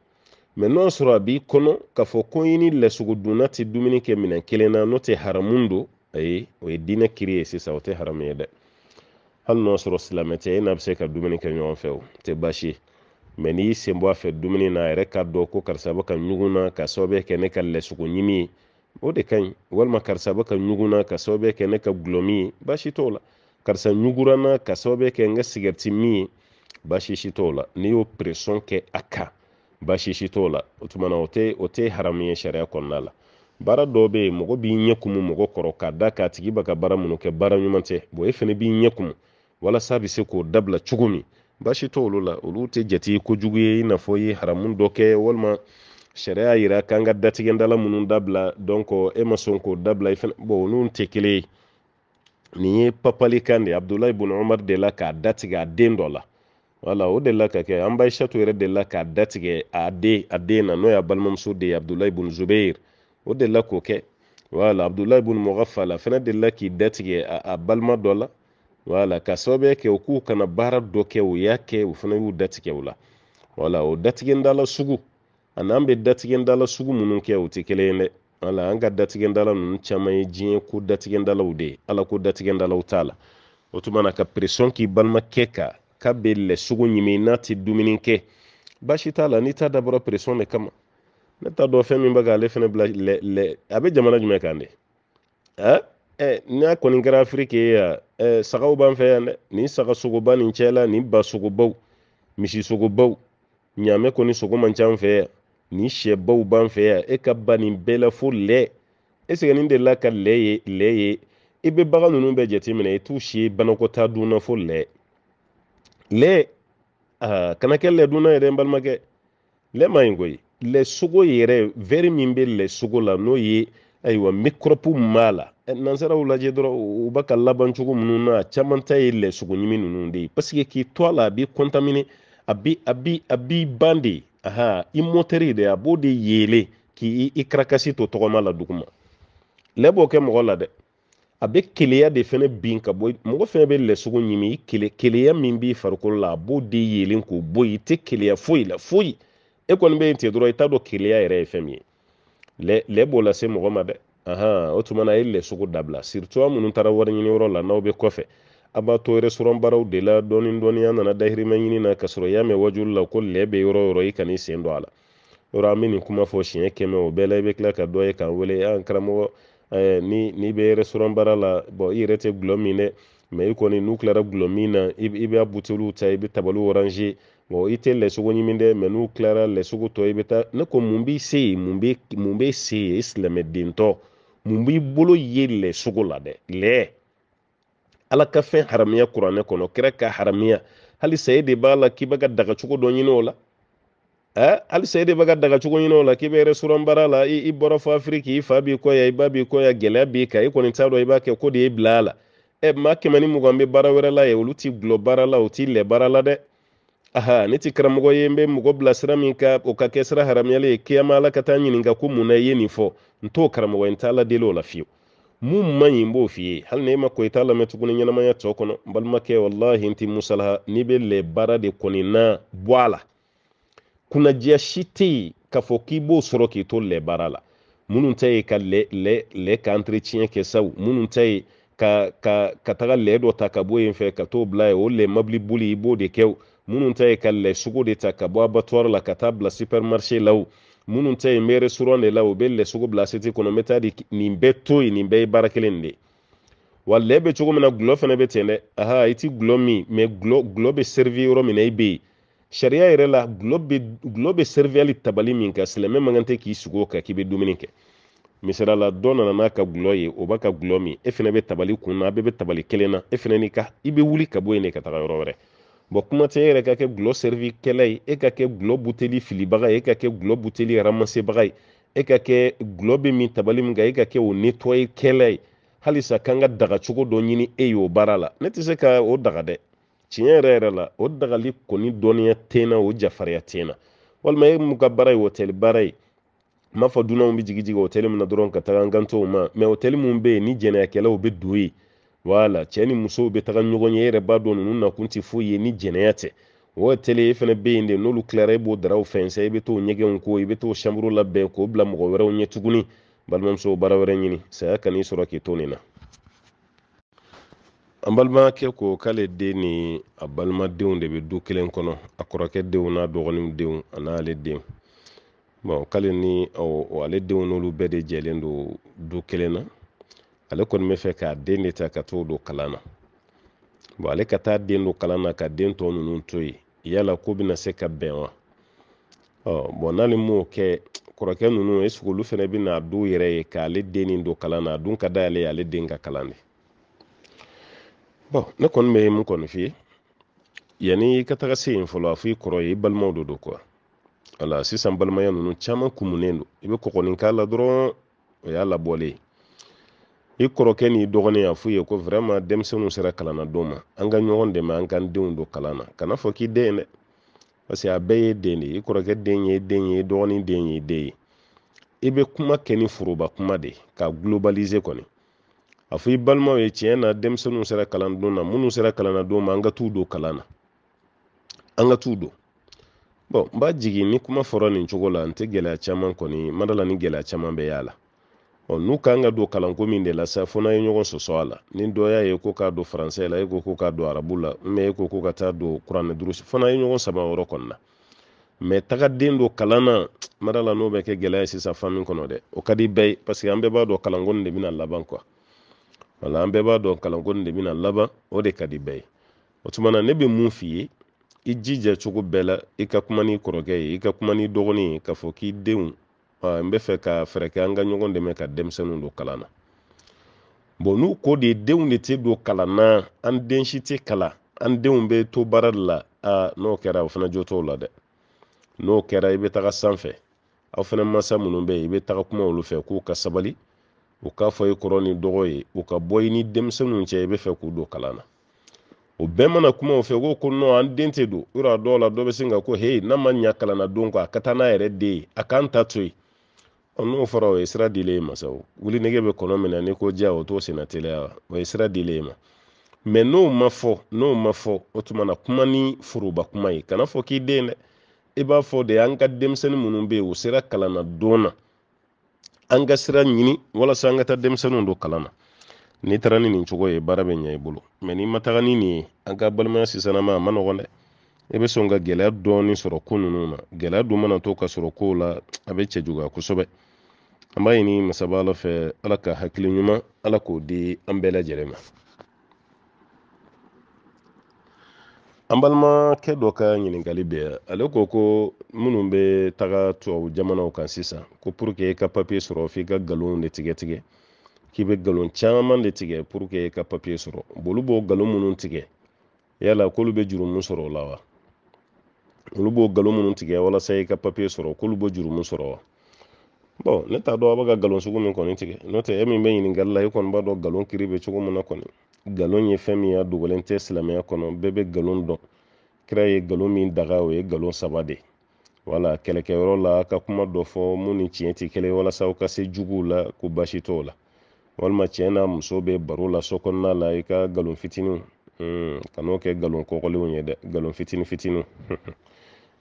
A: mɛ n'o y'a sɔrɔ a b'i kɔnɔ k'a fɔ ko i ni lasogodonna tɛ dumuni kɛ minɛn kelen na n'o tɛ haramu don ayi o ye diinɛ kiri ye sisan o tɛ haramu ye dɛ hali n'o sɔrɔ silamɛ cɛ e n'a bɛ se ka dumuni kɛ ɲɔgɔn fɛ o tɛ baasi ye mɛ n'i sen bɔ a fɛ dumuni na a yɛrɛ k'a dɔn ko karisa bɛ ka ɲugun na ka sababu kɛ ne ka lɛsogo ɲimi ye o de ka ɲi walima karisa bɛ ka ɲugun na ka sababu kɛ ne ka gulɔmi ye baasi t'o la karisa ɲugura na ka sababu kɛ n ka sigɛriti min ye baasi si t'o la n'i y'o peresɔn kɛ a kan baasi si t'o la o tuma na o tɛ o tɛ haramu ye sariya kɔnɔna la baara dɔw bɛ yen mɔgɔ b'i ɲɛ kumu mɔgɔ kɔrɔ k'a da k'a tigi bɛ ka baara minnu kɛ baara ɲuman tɛ e fana b'i ɲɛ kumu walasa a bɛ se k'o dabila cogo min baasi t' olu la olu tɛ jate kojugu ye i n'a fɔ i ye haramu dɔ kɛ walima sariya y'a yira k'an ka datigɛdala minnu dabila donc e ma sɔn k'o dabila i fana bon olu tɛ kelen ye nin ye papali kan de ye abudulayi bun umar de la k'a datigɛ a den dɔ la wala o de la ka kɛ an bayisatu yɛrɛ de la k'a datigɛ a den a den na n'o y'a balimamuso de ye abudulayi bun zubeyir o de la k'o kɛ wala abudulayi bun mɔgɔ fa la fana de la k'i datigɛ a balima dɔ la wala ka sababuya kɛ u k'u kana baara dɔ kɛ u y'a kɛ u fana y'u datigɛ u la wala o datigendala sugu ani an bɛ datigendala sugu minnu kɛ o tɛ kelen ye dɛ wala an ka datigendala ninnu caman ye diɲɛ ko datigendalaw de ye ala ko datigendalaw t'a la o tuma na ka peresɔn k'i balimakɛ kan k'a bɛ lɛ sogo ɲimi n'a tɛ dumuni kɛ baasi t'a la n'i t'a dabɔra peresɔn de kama ne t'a dɔn fɛn min bɛ k'ale fana bila lɛ lɛ a bɛ jamana jumɛn kan de ɛ n'a kɔni kɛra afiriki ye yan eh, sagaw b'an fɛ yan dɛ nin saga sogoba nin cɛla nin ba sogobaw misi sogobaw ɲaamɛ kɔni sogo man ca fɛ yan nin sɛbaw b'an fɛ yan e ka ba nin bɛɛ la fo lɛ eseke nin delila ka lɛ ye lɛ ye i bɛ bagan ninnu bɛɛ jateminɛ i t'u si banakɔtaa dunna fo lɛ lɛ kana kɛ lɛ dunna yɛrɛ n balimakɛ lɛ ma ɲi koyi lɛ sogo yɛrɛ min bɛ lɛ sogo la n'o ye ayiwa microbe min la Eh, n'an sera u lajɛ dɔrɔn u bɛ ka laban cogo minnu na caman ta ye lɛsogoɲimi ninnu de ye paseke k'i to a la a b'i kɔntamine a bi a bi a b'i ban de aha i mɔtɛri de a b'o de yeele k'i i karakasi to tɔgɔma la duguma lɛ b'o kɛ mɔgɔ la dɛ a bɛ keleya de fɛnɛ bin ka bɔ mɔgɔ fɛnɛ bɛ lɛsogo ɲimi i kele keleya min b'i farikolo la a b'o de yeelen k'o bɔ yen i tɛ keleya foyi la foyi e kɔni bɛ yen ten dɔrɔn i t'a dɔn keleya yɛrɛ ye fɛn min ye lɛ lɛ b'o lase mɔgɔ ma dɛ ahan o tuma na a ye lɛsugu dabila surtout a minnu taara wari la n'aw bɛ kɔfɛ a b'a to restaurant de la dɔɔni dɔɔni an nana dahirimɛ ɲini na ka sɔrɔ y'a mɛn wajulu la ko lɛ bɛ yɔrɔ yɔrɔ i kana i sen a la yɔrɔ an bɛ nin kuma fɔ siɲɛ kɛmɛ o bɛɛ la i bɛ tila ka dɔ ye k'an wele an karamɔgɔ eh, ni n'i bɛ restaurant la bɔn i yɛrɛ tɛ gulɔ min dɛ mɛ i kɔni n'u tilara gulɔ min na i bɛ buteliw ta i bɛ tabaliw orange bon i tɛ lɛsogo ɲimi dɛ mɛ n'u tilara lɛsogo tɔ i bɛ taa ne ko mun b'i se yen mun bɛ se yen i silamɛdentɔ mun b'i bolo ye lɛ sogo la dɛ lɛ ala ka fɛn haramiya kuranɛ kɔnɔ kira ka haramiya halisa e de b'a la k'i bɛ ka dagacogo dɔ ɲini o la halisa e de bɛ ka dagacogo ɲini o la k'i bɛ restaurant baara la i bɔra fɔ afiriki i fa b'i kɔya i ba b'i kɔya gɛlɛya b'i kan i kɔni t'a dɔn i b'a kɛ ko de y'i bila a la ɛ maa kɛmɛ ni mugan bɛ baara wɛrɛ la olu t'i gulɔ baara la u t'i lɛ baara la dɛ aha ne ti karamɔgɔ ye n bɛ mɔgɔ bila sira min ka o ka kɛ sira haramuyalen ye kiyama ala ka taa ɲininka ko mun na i ye nin fɔ n t'o karamɔgɔ n t'a ladeli o la fiyewu mun man ɲi n b'o f'i ye hali n'e ma ko i t'a lamɛn tuguni ɲɛnamaya tɔ kɔnɔ n balimakɛ walahi n ti musalaha n'i bɛ lɛ baara de kɔni na bɔ a la kunnadiya si tɛ yen k'a fɔ k'i b'o sɔrɔ k'i to lɛ baara la minnu ta ye ka lɛ lɛ lɛ ka entretien kɛ sawu minnu ta ye ka ka ka taga lɛ dɔ ta ka bɔ yen fɛ ka t'o bila yen o lɛ mɔbili boli i b'o de kɛ o minnu ta ye ka lɛ sogo de ta ka bɔ abattoir la ka taa bila supermarché la o minnu ta ye n bɛ restaurant de la o bɛ lɛ sogo bila assiette kɔnɔ n bɛ taa di nin bɛɛ to yen nin bɛɛ ye baara kelen de wa lɛ bɛ cogo min na e gulɔ fana bɛ ten dɛ aha i ti gulɔ min mais gulɔ gulɔ bɛ servi yɔrɔ min na i bɛ yen sariya yɛrɛ la gulɔ bɛ gulɔ bɛ servi hali tabali min kan silamɛ man kan tɛ k'i sigi o kan k'i bɛ dumuni kɛ misaliya la dɔ nana n'a ka gulɔ ye o b'a ka gulɔ min e fana bɛ tabali kun na a bɛɛ bɛ tabali kelen na e fana n'i ka i bɛ wuli ka bɔ yen de ka taga yɔrɔ wɛrɛ bɔn kuma tɛ e yɛrɛ ka kɛ gulɔ sɛrifikɛla ye e ka kɛ gulɔ buteli filibaga ye e ka kɛ gulɔ buteli ramasebaga ye e ka kɛ gulɔ bɛ min tabali min kan e ka kɛ o netɔye kɛla ye halisa k'an ka daga dɔ ɲini e y'o baara la ne tɛ se ka o daga dɛ tiɲɛ yɛrɛ yɛrɛ la o dagali kɔni dɔnniya tɛ o jafariya tɛ walima e mun ka baara ye hôtel baara ye n b'a fɔ dunanw bɛ jigi jigin hôtel dɔrɔn ka taga n kan t'o ma mɛ hôtel min bɛ ni jɛnɛyakɛlaw bɛ don yen wala cɛ ni musow bɛ taga ɲɔgɔn ye yɛrɛ b'a dɔn ninnu nakun tɛ foyi ye ni jɛnɛya tɛ o tele e fana bɛ yen de n'olu tilara e b'o daraw fɛnsɛ i bɛ t'o ɲɛgɛnw ko i bɛ t'o samuru labɛn k'o bila mɔgɔ wɛrɛw ɲɛ tuguni balimamuso baara wɛrɛ ɲini saya kan'i sɔrɔ k'i to nin na an balimakɛ ko k'ale den ni a balimadenw de bɛ du kelen kɔnɔ a kɔrɔkɛ denw n'a dɔgɔninw denw a n'ale denw bon k'ale ni ale denw n'olu bɛɛ de jɛlen don du kelen na ale kɔni bɛ fɛ k'a den de ta ka t'o don kalan na bon ale ka taa den don kalan na ka den tɔ ninnu to yen yala ko bɛna se ka bɛn wa ɔ bɔn n'ale m'o kɛ kɔrɔkɛ ninnu esike olu fana bɛna a yɛrɛ ye k'ale den nin don kalan na a dun ka d'ale ye ale den ka kalan de bɔn ne kɔni bɛ mun kɔni f'i ye yanni i ka taga se yen fɔlɔ a fɔ i kɔrɔ ye i balimaw de don kuwa wala sisan balimaya ninnu caman kumunen don i bɛ kɔgɔnin k'a la dɔrɔn o y'a labɔlen ye i kɔrɔkɛ n'i dɔgɔnin y'a f'u ye ko vraiment denmisɛnninw sera kalan na don ma an ka ɲɔgɔn dɛmɛ an k'an denw don kalan na kana fɔ k'i den dɛ parce que a bɛɛ ye den de ye i kɔrɔkɛ den ye den ye i dɔgɔnin den ye den ye i bɛ kuma kɛ ni foroba kuma de ka globaliser kɔni a fɔ i balimaw ye tiɲɛ na denmisɛnninw sera kalan don na minnu sera kalan na don ma an ka t'u don kalan na an ka t'u don bon n b'a jigin ni kuma fɔra nin cogo la n tɛ gɛlɛya caman kɔni madala ni gɛlɛya caman bɛ y'a la n'u kan ka don kalanko min de la sa fo n'a ye ɲɔgɔn sɔsɔ a la ni dɔ y'a ye ko k'a don faransɛ la e ko ko k'a don arabu la mɛ e ko ko ka taa don kuranɛ durusi fo n'a ye ɲɔgɔn sama yɔrɔ kɔni mɛ tagaden don kalan na mara la n'o bɛ kɛ gɛlɛya ye sisan fan min kɔnɔ dɛ o ka di bɛɛ ye parce an bɛɛ b'a dɔn kalanko nin de bɛna laban quoi wala an bɛɛ b'a dɔn kalanko nin de bɛna laban o de ka di bɛɛ ye o tuma na ne bɛ mun f'i ye i jija cogo bɛɛ la i ka kuma ni kɔrɔkɛ ye i ka kuma ni dɔgɔnin ye k'a fɔ k'i denw n bɛ fɛ ka fɛɛrɛ kɛ an ka ɲɔgɔn dɛmɛ ka denmisɛnninw don kalan na bon n'u ko de denw de tɛ don kalan na an den si tɛ kalan an denw bɛ to baara de la aa n'o kɛra o fana jo t'o la dɛ n'o kɛra i bɛ taga sanfɛ aw fana masa minnu bɛ yen i bɛ taga kuma olu fɛ k'u ka sabali u k'a fɔ i kɔrɔ ni dɔgɔ ye u ka bɔ i ni denmisɛnninw cɛ i bɛ fɛ k'u don kalan na o bɛɛ mana kuma o fɛ ko ko nɔ an den tɛ don yɔrɔ a dɔw la dɔ bɛ sin ka ko heyi n'a ma ɲa kalan na don kɔ a ka taa n'a yɛrɛ den ye a k'an ta to yen n'o fɔra o ye sira dilen ye masa wuli nege bɛ kɔnɔ min na n'i ko diya o t'o senna teliya wa o ye sira dilen ye ma mɛ n'o ma fɔ n'o ma fɔ o tuma na kuma ni foroba kuma ye kana fɔ k'i den dɛ i e b'a fɔ de an ka denmisɛnnin minnu bɛ yen u sera kalan na don na an ka sira ɲini walasa an ka taa denmisɛnninw don kalan na n'i taara ni nin cogo ye baara bɛ ɲɛ i bolo mɛ n'i ma taga ni nin ye an ka balimaya sisanama a ma nɔgɔn dɛ i e bɛ sɔn ka gɛlɛya dɔɔni sɔrɔ ko ninnu na gɛlɛya dun mana to ka sɔrɔ kow la a bɛ cɛ juguya kosɛbɛ an b'a ɲini masaba lɔ fɛ ala ka hakili ɲuman ala k'o di an bɛɛ lajɛlɛ ma an balimakɛ dɔ ka ɲiningali bɛ ale ko ko minnu bɛ taga tubabu jamanaw kan sisan ko pour que i ka papiye sɔrɔ fi ka galon de tigɛtigɛ k'i bɛ galon caman de tigɛ pour que i ka papiye sɔrɔ bolu b'o galon minnu tigɛ yala k'olu bɛ jurumu sɔrɔ o la wa olu b'o galon minnu tigɛ walasa i ka papiye sɔrɔ k'olu b'o jurumu sɔrɔ wa bon ne t'a dɔn a bɛ ka nkalon sugu min kɔni tigɛ n'o tɛ e min bɛ ɲininkali la e kɔni b'a dɔn nkalon kiri bɛ cogo min na kɔni nkalon ye fɛn min ye a dogolen tɛ silamɛya kɔnɔ bɛɛ bɛ nkalon dɔn kira ye nkalon min daga o ye nkalon saba de wala kɛlɛkɛyɔrɔ la ka kuma dɔ fɔ mun ni tiɲɛ tɛ kelen walasa aw ka se juguw la ko basi t'o la walima tiɲɛ n'a muso bɛ baro la so kɔnɔna la i ka nkalon fitininw mm, kan'o kɛ nkalon kɔkɔlenw ye dɛ nkalon fitinin fitininw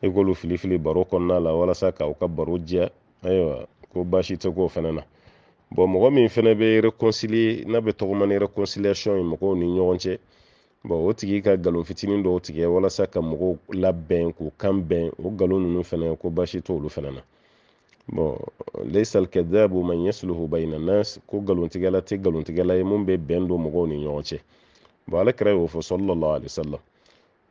A: i k'olu fili baro kɔnɔna la walasa k'aw ka baro diya ayiwa eh, ko baasi tɛ k'o fana na bɔn mɔgɔ min fana bɛ reconcilier n'a bɛ tɔgɔma ni reconciliation ye mɔgɔw ni ɲɔgɔn cɛ bɔn o tigi ka nkalon fitinin dɔw tigɛ walasa ka mɔgɔw labɛn k'u kan bɛn o nkalon ninnu fana ko baasi t'olu fana na bɔn leisal kadabu man yasluhu bayna nas ko nkalontigɛla tɛ galontigɛla ye mun bɛ bɛn don mɔgɔw ni ɲɔgɔn cɛ bɔn ale y'o fɔ sallallahu alaihi wasallam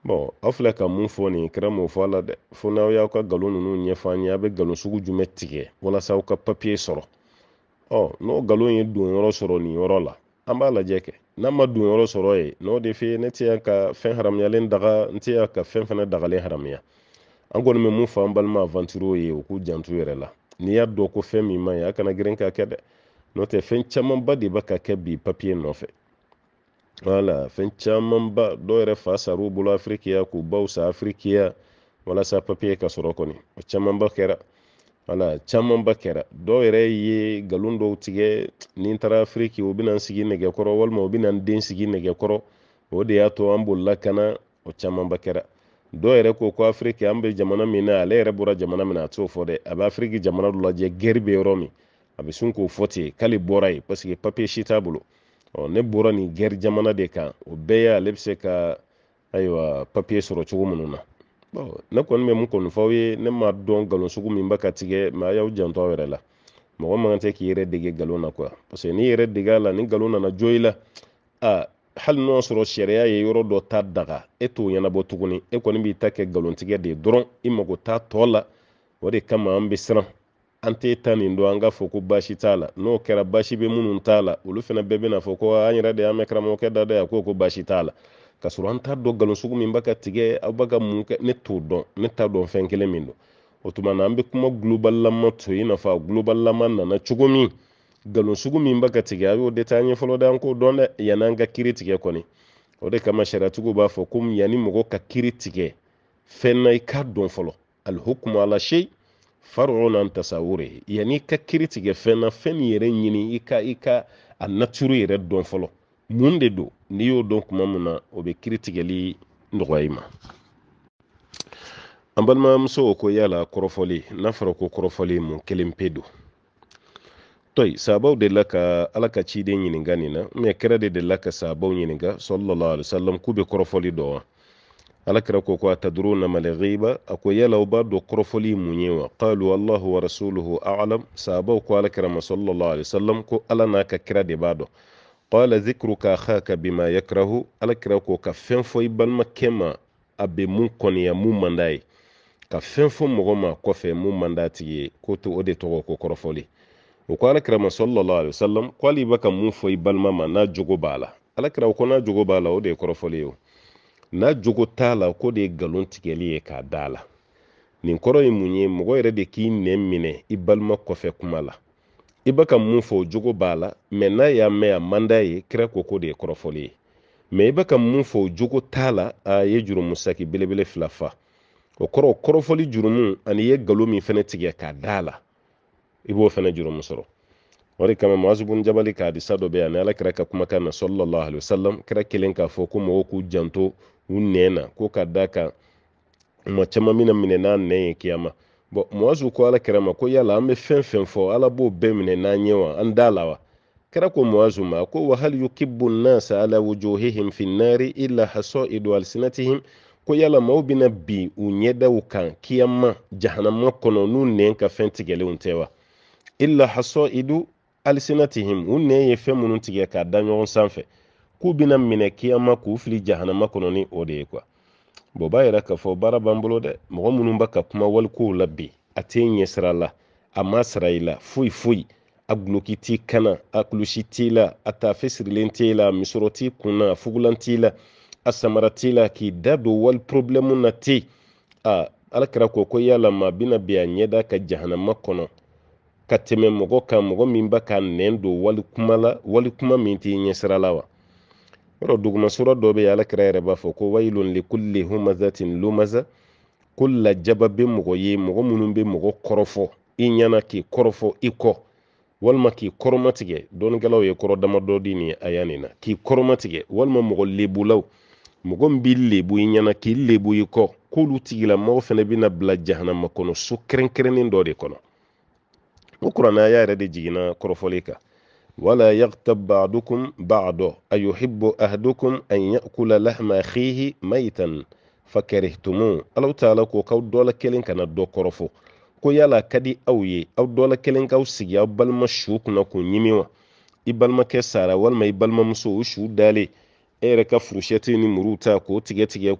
A: Bon aw filɛ ka mun fɔ nin ye kɛra mun fɔ a la dɛ fo n'aw y'aw ka nkalon ninnu ɲɛfɔ an ye a bɛ nkalon sugu jumɛn tigɛ walasa aw ka papiye sɔrɔ ɔ n'o nkalon ye donyɔrɔ sɔrɔ nin yɔrɔ la an b'a lajɛ kɛ n'a ma donyɔrɔ sɔrɔ ye n'o de f'i ne tɛ y'a ka fɛn haramuyalen daga n tɛ y'a ka fɛn fana dagalen haramuya an kɔni bɛ mun fɔ an balima aventuriers ye u k'u janto u yɛrɛ la n'i y'a dɔn ko fɛn min man ɲi a kana girin k'a kɛ dɛ n'o tɛ fɛn camanba de bɛ ka kɛ bi papiye nɔfɛ wala fɛn ba dɔw yɛrɛ fa sar'u bolo afirikiya k'u baw sa afirikiya walasa papiye ka sɔrɔ kɔni o camanba kɛra wala camanba kɛra dɔw yɛrɛ ye galon dɔw tigɛ ni n taara afiriki u bɛna n sigi nɛgɛkɔrɔ walima u bɛna n den sigi nɛgɛkɔrɔ o de y'a to an bolila ka na o camanba kɛra dɔw yɛrɛ ko ko afiriki an bɛ jamana min na ale yɛrɛ bɔra jamana min na a t'o fɔ dɛ a bɛ afiriki jamana dɔ lajɛ gɛri bɛ yɔrɔ min a bɛ sun k'o fɔ ten k'ale bɔra yen paseke papiye si t'a bolo ne bɔra ni gɛri jamana de kan o bɛɛ ye ale bɛ se ka ayiwa papiye sɔrɔ cogo minnu na ne kɔni bɛ mun kɔni fɔ aw ye ne ma dɔn nkalon sugu min bɛ ka tigɛ mɛ a y'aw janto aw yɛrɛ la mɔgɔ man tɛ k'i yɛrɛ dege nkalon na kuwa parce que n'i yɛrɛ dege a la ni nkalon nana jo i la aa hali n'o sɔrɔ sariya ye yɔrɔ dɔ ta daga e t'o ɲɛnabɔ tuguni e kɔni b'i ta kɛ nkalontigɛ de ye dɔrɔn i mago t'a tɔ la o de kama an bɛ siran an tɛ ta nin don an ka fɔ ko baasi t'a la n'o kɛra baasi bɛ minnu t'a la olu fana bɛɛ bɛna fɔ ko an yɛrɛ de y'an mɛn karamɔgɔkɛ da da yan ko ko baasi t'a la k'a sɔrɔ an t'a dɔn nkalon sugu min b'a ka tigɛ aw b'a ka mun kɛ ne t'o dɔn ne t'a dɔn fɛn kelen min don o tuma na an bɛ kuma gulobalilama to i n'a fɔ a gulobalilama nana cogo min nkalon sugu min b'a ka tigɛ a y'o de taa an ye fɔlɔ de an k'o dɔn dɛ yanni an ka kiiri tigɛ kɔni o de kama sariyatigiw b'a fɔ ko yanni mɔgɔ ka kiiri tigɛ fɛn na i k'a dɔn fɔlɔ alihukumu ala seyi far'un an tasawure yani ka kiritigɛ fɛn na fɛn min yɛrɛ ɲini i ka i ka a naturu yɛrɛ dɔn fɔlɔ mun de don n'i y'o dɔn kuma min na o bɛ kiritigɛli nɔgɔya i ma an balimamuso ko yala kɔrɔfɔli n'a fɔra ko kɔrɔfɔli mun kelen pe don toyi sabaw de ka ala ka ciden ɲininka nin na mɛ kɛra de delila ka sabaw ɲininka sallallahu alaihi wasallam k'u bɛ kɔrɔfɔli dɔn wa alakira ko ko atadruna mal ghiba ako yala o ba do korofoli muɲewa qalu wallahu wa rasuluhu alam sabaw ko alakira alakirama sallallahu alaihi wasallam ko alana ka kira de b'a qala dhikruka akhaka bima yakrahu alakira ko ka fenfo fɔ makema balimakɛ ma a be mun kɔniya mun manda ye ka fenfo mo goma ko fe mun mandati ko to ode to ko kɔrɔfɔli o ko alakira alakirama sallallahu alaihi wasallam qali baka mun fo i mama n'a jugo bala alakira ko n'a jugo bala ode o yo n'a jogo t'a la ko de ye nkalon tigɛli ye k'a da la nin kɔrɔ ye mun ye mɔgɔ yɛrɛ de k'i nɛ minɛ i balima kɔfɛ kuma la i bɛ ka mun fɔ o jogo b'a la mɛ n'a y'a mɛn a man d'a ye kira ko ko de ye kɔrɔfɔli ye mɛ i bɛ ka mun fɔ o jogo t'a la a ye jurumusaki belebele fila fa o kɔrɔ kɔrɔfɔli jurumu ani i ye nkalon min fana tigɛ k'a da la i b'o fana jurumu sɔrɔ o de kama mazubun jabali ka hadisa dɔ bɛ yan ni ala ka kumakan na sɔlɔlɔ alayi wasalam kira kelen k'a fɔ ko mɔgɔw k'u janto u ko ka da kan ma mina minɛ n'a nɛn ye kiyama bɔn muwazu ko ala kɛra ko yala an bɛ fɛn fɛn fɔ ala b'o bɛɛ minɛ n'an ye wa an da la wa kɛra ko muwazu ma ko wa hal yukibu nasa ala wujuhihim fi nari illa hasaidu alsinatihim ko yala maaw bɛna bin u ɲɛdaw kan kiyama jahanama kɔnɔ n'u nɛn ka fɛn tigɛlenw tɛ wa illa hasaidu alsinatihim u nɛn ye fɛn minnu tigɛ k'a da ɲɔgɔn sanfɛ k'u bɛna minɛ kiyama k'u fili jahanama kɔnɔ ni o de ye kuwa bon b'a yira k'a fɔ baara b'an bolo dɛ mɔgɔ minnu bɛ ka kuma walikow la bi a t'e ɲɛ la a ma sara i la foyi foyi a guloki t'i kana a kulusi t'i la a taafe sirilen t'i la misɔrɔ t'i kun a fugulan t'i la a samara t'i la k'i da don wali porobilɛmu na ten a alakira ko ko yala maa bi a ɲɛ ka jahanama kɔnɔ ka tɛmɛ mɔgɔ kan mɔgɔ min bɛ ka nɛn don wali kuma la wali kuma min t'i ɲɛsira la wa yɔrɔ duguma sura dɔ bɛ yen alakira yɛrɛ b'a fɔ ko wayilun likulli humazatin lumaza ko lajaba bɛ mɔgɔ ye mɔgɔ minnu bɛ mɔgɔ kɔrɔfɔ i ɲɛna k'i kɔrɔfɔ i kɔ walima k'i kɔrɔmatigɛ dɔnnikɛlaw ye kɔrɔ damadɔ di nin a nin na k'i kɔrɔmatigɛ walima mɔgɔ lebulaw mɔgɔ min b'i lebu i ɲɛna k'i lebu i kɔ k'olu tigilamɔgɔ fana bɛna bila jahanama kɔnɔ so kɛrɛnkɛrɛnnen dɔ de kɔnɔ o kuranɛ aya yɛrɛ de jiginna kɔrɔfɔli kan wala yaghtab ba'dukum ba'do ayuhibbu ahadukum an yakula lahma akhihi maitan fakarihtumu alaw taala ko kaw dɔ la kelen kana dɔ kɔrɔfɔ ko yala ka di aw ye aw dɔ la kelen k'aw sigi aw balima su kunna k'o ɲimi wa i balimakɛ sara walima i balimamuso o su dalen e yɛrɛ ka furushɛti ni k'o tigɛ tigɛ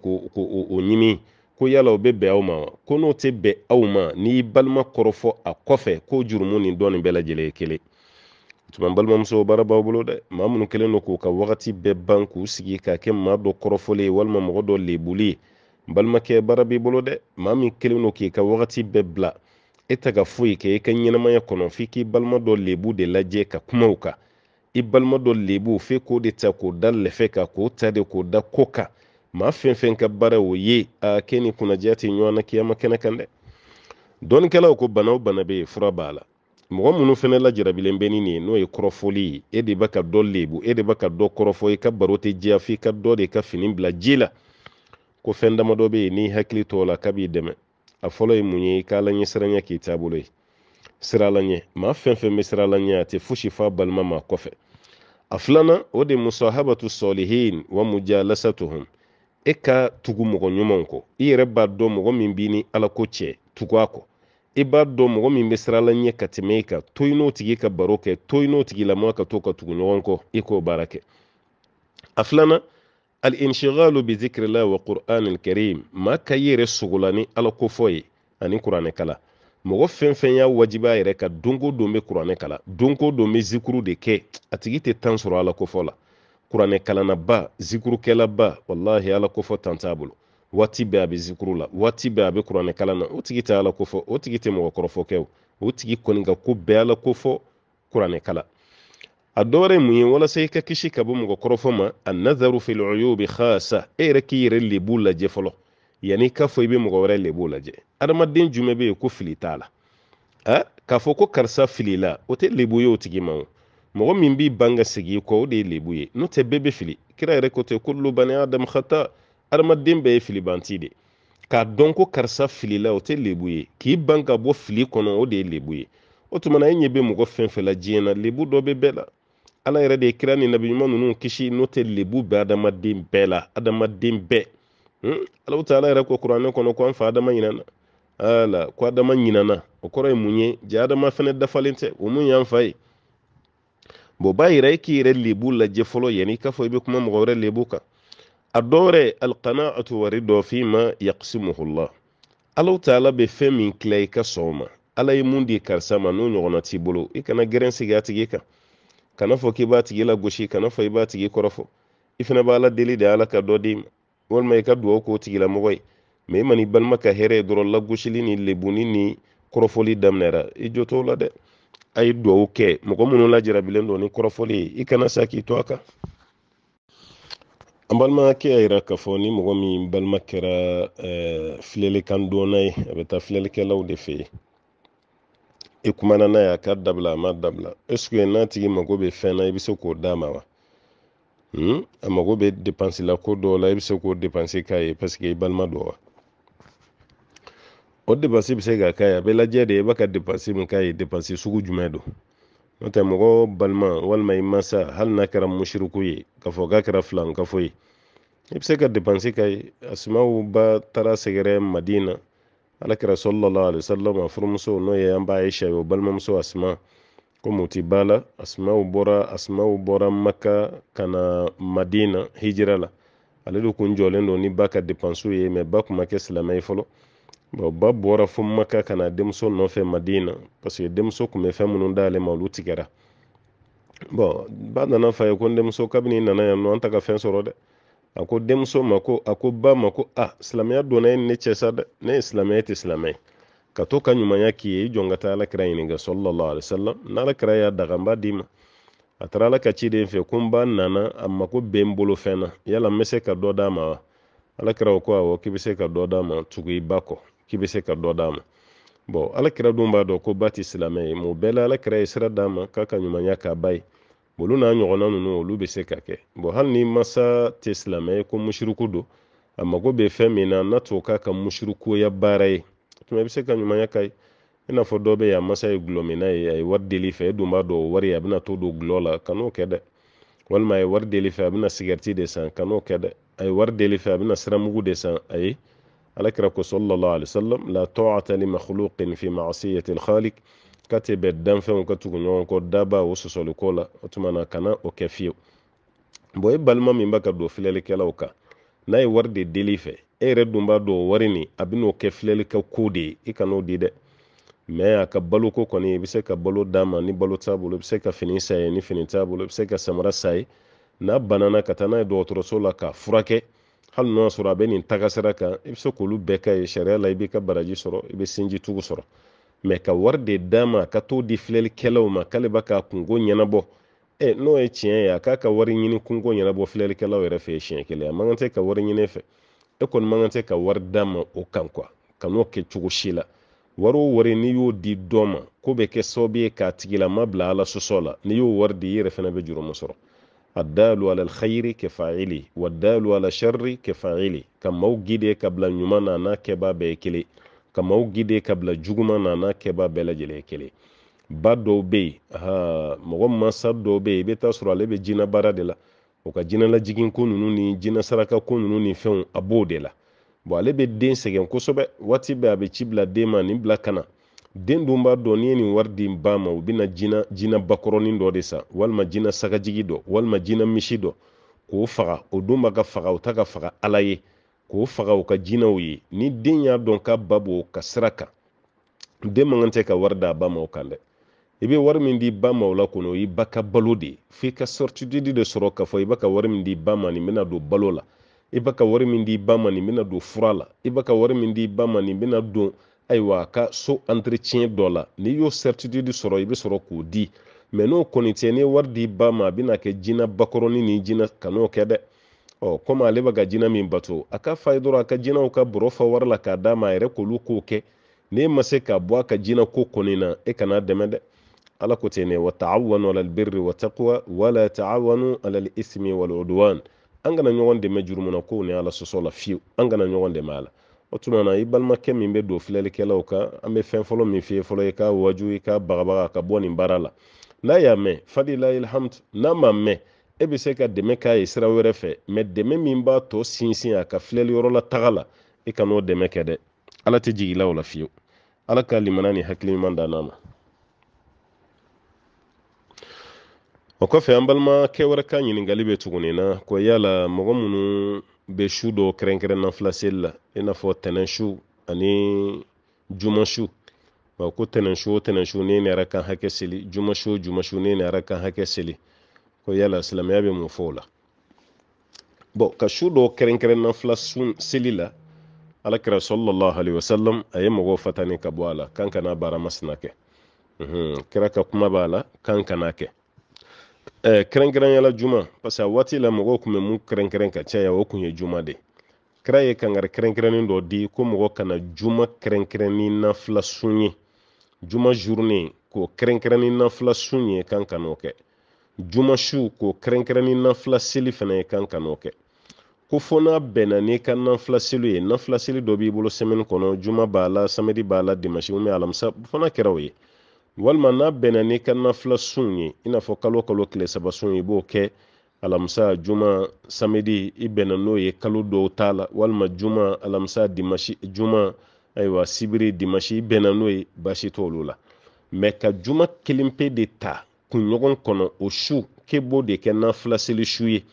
A: bɛ aw ma wa ko n'o tɛ bɛn aw ma n'i balima kɔrɔfɔ a kɔfɛ k'o jurumu nin dɔ nin bɛɛ lajɛlen ye kelen tuma n balimamuso baara b'aw bolo dɛ maa minnu kɛlen do k'u ka wagati bɛɛ ban k'u sigi k'a kɛ maa dɔ kɔrɔfɔli ye walima mɔgɔ dɔ lebuli ye balimakɛ baara b'i bolo dɛ maa min kɛlen do k'i ka wagati bɛɛ bila e tɛ ka foyi kɛ i e ka ɲɛnamaya kɔnɔ f'i k'i balima dɔ lebu de lajɛ ka kumaw kan i e balima dɔ lebu f'i k'o de ta k'o da lɛfɛ kan k'o ta de k'o da ko kan maa fɛn fɛn ka baara o ye a kɛ ni kunnadiya tɛ ɲɔgɔn na kiyama kɛnɛ kan dɛ dɔnnikɛlaw ko bana o bana bɛ yen fura b'a la mɔgɔ minnu fɛnɛ lajarabilen bɛ ni nin n'o ye kɔrɔfɔli ye e de bɛ ka dɔ lebu e de bɛ ka dɔ kɔrɔfɔ i ka baro tɛ jɛya f'i ka dɔ de ka fini bila ji la ko fɛn damadɔ bɛ yen n'i hakili t'o la k'a b'i dɛmɛ a fɔlɔ ye mun ye i ka ala siranya k'i taabolo ye sira la maa fɛn fɛn bɛ sira la a tɛ fosi f'a balima ma kɔfɛ a filanan o de musahabatu sɔlihin wa mujalasatuhum e ka tugu mɔgɔ ɲumanw kɔ i yɛrɛ b'a dɔn mɔgɔ min b'i ni ala cɛ tugu a kɔ i b'a dɔn mɔgɔ min bɛ sirala ɲɛ ka tɛmɛ i ka to i n'o tigi ka baro kɛ to i n'o tigi lamɔ ka to ka tugu ɲɔgɔn kɔ i k'o baara kɛ a filanan al-inshigalu wa qur'anil karim maa ka i yɛrɛ sogola ni ala ko ye ani kuranɛ kala mɔgɔ fɛn fɛn y'a wajibiya a yɛrɛ ka don don bɛ kuranɛ kalan don o don bɛ zikuru de kɛ a tigi tɛ tan sɔrɔ ala kofɔ la kuranɛ kalannaba zikurukɛlaba walahi ala kofɔ tan t'a bolo waati bɛɛ a bɛ zikuru la waati bɛɛ a bɛ kuranɛ kalan na o tigi tɛ ala ko fɔ o tigi tɛ mɔgɔ kɔrɔfɔ kɛ o o tigi kɔni ka ko bɛɛ ala ko fɔ kuranɛ kalan a dɔwɛrɛ mun ye walasa i ka kisi ka bɔ mɔgɔ kɔrɔfɔ ma a nazaru fil uyubi khasa e yɛrɛ k'i yɛrɛ lebu lajɛ fɔlɔ yanni k'a fɔ i bɛ mɔgɔ wɛrɛ lebu lajɛ adamaden jumɛn bɛ yen ko fili t'a la a k'a fɔ ko karisa filila o tɛ lebu ye o tigi ma o mɔgɔ min b'i ban ka segin i kɔ o de ye lebu ye n'o tɛ bɛɛ bɛ fili kira yɛrɛ ko ten ko bani adam khata adamaden bɛɛ ye filibanti de k'a dɔn ko karisa filila o tɛ lebu ye k'i ban ka bɔ fili kɔnɔ o de ye lebu ye o tuma e ɲɛ bɛ mɔgɔ fɛn fɛn diɲɛ na lebu dɔ bɛ bɛɛ la ala yɛrɛ de ye kira ni nabiɲuman ninnu kisi n'o tɛ lebu bɛ adamaden bɛɛ la adamaden bɛɛ hmm? ala ta ala yɛrɛ ko kuranɛ kɔnɔ ko an fa adama ɲinana ala ko adama ɲinana o kɔrɔ ye mun ye ja adama fɛnɛ dafalen tɛ o mun y'an fa ye bɔn b'a yira i e k'i yɛrɛ lebu lajɛ fɔlɔ yanni i k'a fɔ i bɛ kuma mɔgɔ wɛrɛ lebu kan a dɔwɛrɛ alqanaatu waridɔ fima yaqsimuhu llah alaw taala bɛ fɛn min kila i ka sɔn ma ala ye mun di karisa ma n'o ɲɔgɔnna t'i bolo i kana gɛrɛn sigi a tigi kan kana fɔ k'i b'a tigi lagosi kana fɔ i b'a tigi kɔrɔfɔ i fana b'ala deli de ala ka dɔ d'i ma walima i ka duwawu k'o tigilamɔgɔ ye mɛ i mana balima ka hɛrɛ dɔrɔn lagosili ni lebuni ni kɔrɔfɔli daminɛra i jo t'o la dɛ a ye duwawu kɛ mɔgɔ minnu lajarabilen don ni kɔrɔfɔli ye i kana sa k'i to a kan Eh, an e, balimakɛ e. e y'a yira k'a fɔ ni mɔgɔ min balima kɛra filɛlikan donna ye a bɛ taa filɛlikɛlaw de fɛ yen i kumana n'a ye a ka dabila a ma dabila ɛseke n'a tigi mago bɛ fɛn na i bɛ se k'o d'a ma wa hmm? a mago bɛ depansi la ko dɔw la i bɛ se k'o depansi k'a ye paseke i balima don wa o depansi bɛ se ka k'a ye a bɛ lajɛ de i b'a ka depansi min k'a ye depansi sugu jumɛn don n'o tɛ mɔgɔ balima walima i masa hali n'a kɛra musiriku ye k'a fɔ k'a kɛra filankafo ye i bɛ se ka depansi ka ye asimaw ba taara sɛgɛrɛ madina alakira sɔlɔlɔ alisalam a furumuso n'o ye an b'a ye sɛbɛ o balimamuso asima komi u ti ba la asimaw bɔra asimaw bɔra maka ka na madina hijira la ale de kun jɔlen don ni ba ka depansiw ye mɛ ba kun ma kɛ silamɛ ye fɔlɔ ba ba bɔra fo maka ka na denmuso nɔfɛ madina paseke denmuso tun bɛ fɛn minnu d'ale ma olu tigɛra bɔn ba nana fa ye ko denmuso kabini nana yan nɔ an ta ka fɛn sɔrɔ dɛ a ko denmuso ma ko a ko ba ma ko a ah, silamɛya donna e ni ne cɛ sa dɛ ne ye silamɛ e tɛ silamɛ ka to ka ɲumanya k'i ye i jɔn ka taa alakira ɲininka sɔlɔlɔ alisalam n'alakira y'a daga n b'a d'i ma a taara ala ka ciden fɛ ko n ba nana a mako bɛ n bolo fɛn na yala n bɛ se ka dɔ d'a ma wa alakira ko awɔ k'i bɛ se ka dɔ d'a ma tugu i ba kɔ k'i be se ka dɔ d'a ma bɔn alakira dun b'a dɔn ko ba ti silamɛ ye mun bɛɛ la alakira ye sira d'a ma k'a ka ɲumanya k'a ba ye olu n'a ɲɔgɔnna ninnu olu bɛ se ka kɛ bɔn hali ni masa tɛ silamɛ ye ko musuruku don a mago bɛ fɛn min na n'a to k'a ka musurukuya baara ye tuma i bɛ se ka ɲumanya k'a ye i n'a fɔ dɔ bɛ yen a masa ye gulɔmina ye a ye wari deli fɛ e dun b'a dɔn wari a bɛna to don gulɔ la kan'o kɛ dɛ walima a ye wari deli fɛ a bɛna sigɛriti de san kan'o kɛ dɛ a ye wari deli fɛ a bɛna siramugu de san ayi alakirako sallallahu alaihi wasallam la ta'ata li fi ma'siyati al-khaliq kati bɛ danfɛnw ka tugu ɲɔgɔn kɔ daba o sɔsɔliko la o tuma kana o kɛ fiyewu bon e balima min b'a ka don filɛlikɛlaw kan n'a ye wari de deli fɛ e yɛrɛ dun b'a dɔn o wari nin a bɛ n'o kɛ filɛli ko de ye i kan'o di dɛ mɛ a ka baloko kɔni i bɛ se ka balo d'a ma ni balo t'a bolo i bɛ se ka fini san ye ni fini t'a bolo i bɛ se ka samara san ye n'a banana ka taa n'a ye dɔgɔtɔrɔso la k'a furakɛ hali n'o y'a sɔrɔ a bɛ nin tagasira sira kan i bɛ se k'olu bɛɛ k'a ye sariya la i b'i ka baraji sɔrɔ i bɛ sinji tugu sɔrɔ mɛ ka wari de d'a ma ka t'o di filɛlikɛlaw ma k'ale b'a k'a kungo ɲɛnabɔ ɛ n'o ye tiɲɛ ye a k'a ka wari ɲini kungo ɲɛnabɔ filɛlikɛlaw yɛrɛ fɛ siɲɛ kelen a man kan tɛ ka wari ɲini e fɛ e kɔni man kan tɛ ka wari d'a ma o kan kuwa ka n'o kɛ cogo si la wari o wari n'i y'o di dɔ ma ko bɛ kɛ sababu ye k'a tigilama bila ala sɔsɔ la n'i y'o wari di i yɛrɛ fana bɛ juru sɔrɔ addalu ala alkhairi kefaili waddalu ala sharri kefaili ka gide kabila ɲuman n'a n'a kɛba bɛɛ ye gide kabila juguman n'a n'a kɛba bɛɛ ba dɔw bɛ yen mɔgɔ mansa dɔw bɛ yen i bɛ taa sɔrɔ ale bɛ jinɛ baara de la o ka jinɛ ko ninnu ni jinɛ saraka ko ninnu ni fɛnw a b'o de la ale bɛ den sɛgɛn kosɛbɛ waati bɛɛ a bɛ ci bila den ma nin bila ka den dun b'a dɔn n'i ye nin wari di ba ma u bɛna jina jina bakɔrɔnin dɔ de san walima jina sagajigi dɔ walima jina misi dɔ k'o faga o don b'a ka faga o ta ka faga ala ye k'o faga o ka jinaw ye ni den y'a dɔn k'a ba b'o ka sira kan den man kan tɛ ka wari d'a ba ma o kan dɛ i bɛ wari min di ba ma o la kɔni o y'i ba ka balo de ye f'i ka sɔrɔtididi de sɔrɔ k'a fɔ i b'a ka wari min di ba ma nin bɛna don balo la i b'a ka wari min di ba ma nin bɛna don fura la i b'a ka wari min di ba ma nin bɛna don ayiwa ka so antiretiyɛn dɔ la n'i y'o sɛrititudi sɔrɔ i bɛ sɔrɔ k'o di mɛ n'o kɔni tɛ ni wari di ba ma a bɛna kɛ jina bakɔrɔni ni jina kan'o kɛ dɛ ɔ komi ale bɛ ka jina min bato a ka fa ye dɔrɔn a ka jinaw ka bɔrɔ fa wari la k'a d'a ma a yɛrɛ k'olu k'o kɛ n'e ma se ka bɔ a ka jina ko kɔni na e kana dɛmɛ dɛ ala ko ten ne wa taawanu alal wala taawanu alal ismi wal an kana ɲɔgɔn dɛmɛ jurumuna kow ni ala sɔsɔ la fiyewu an kana ɲɔgɔn dɛmɛ a la o tuma na i balimakɛ min bɛ don filɛlikɛlaw kan an bɛ fɛn fɔlɔ min f'i ye fɔlɔ i ka waju i e ka bagabaga ka bɔ nin baara la n'a y'a mɛn fadilahi alhamdu n'a ma mɛn e bɛ se ka dɛmɛ k'a ye sira wɛrɛ fɛ mɛ dɛmɛ min b'a tɔ sinsin a ka filɛliyɔrɔ la taga la i e ka n'o dɛmɛ kɛ dɛ ala tɛ jigi la o la fiyewu ala ka limana ni hakili ɲuman d'a ma o kɔfɛ an balimakɛ wɛrɛ ka ɲininkali bɛ tuguni na ko yala mɔgɔ minnu be su dɔ kɛrɛnkɛrɛnna fila seli la i n'a fɔ tɛnɛnsu ani jumasu ɔ ko tɛnɛnsu o tɛnɛnsu ne ni yɛrɛ kan hakɛ seli jumasu o jumasu ne ni yɛrɛ kan hakɛ seli ko yala silamɛya bɛ mun fɔ o la bɔn ka su dɔ kɛrɛnkɛrɛnna fila sun seli la alakira sɔlɔlɔhu alayhi wa sallam a ye mɔgɔw fatani ka bɔ a la kan kana baaramasina kɛ kira ka kuma b'a la kan kana kɛ Eh, kɛrɛnkɛrɛnyala juma parce que a waati la mɔgɔw kun bɛ mun kɛrɛnkɛrɛn ka caya o kun ye juma de kira ye kangari kɛrɛnkɛrɛnnin dɔ di ko mɔgɔ kana juma kɛrɛnkɛrɛnni nafila sun ye juma zurune k'o kɛrɛnkɛrɛnni nafila sun ye kan ka n'o kɛ juma su k'o kɛrɛnkɛrɛnni nafila seli fana ye kan ka n'o kɛ ko fo n'a bɛnna n'i ka nafila seli ye nafila seli dɔ b'i bolo sɛmɛni kɔnɔ juma b'a la samedi b'a la dimanche ou bien alamisa fo kɛra o ye walima n'a bɛnna n'i ka nafila sun ye i n'a fɔ kalo kalo tile saba sun i b'o kɛ alamisa juma samedi i bɛnna n'o ye kalo dɔw t'a la walima juma alamisa dimasi juma ayiwa sibiri dimashi i bɛnna n'o ye baasi t'olu la mɛ ka juma kelen pe de ta kunɲɔgɔn kɔnɔ o su k'e b'o de kɛ nafila seli su ye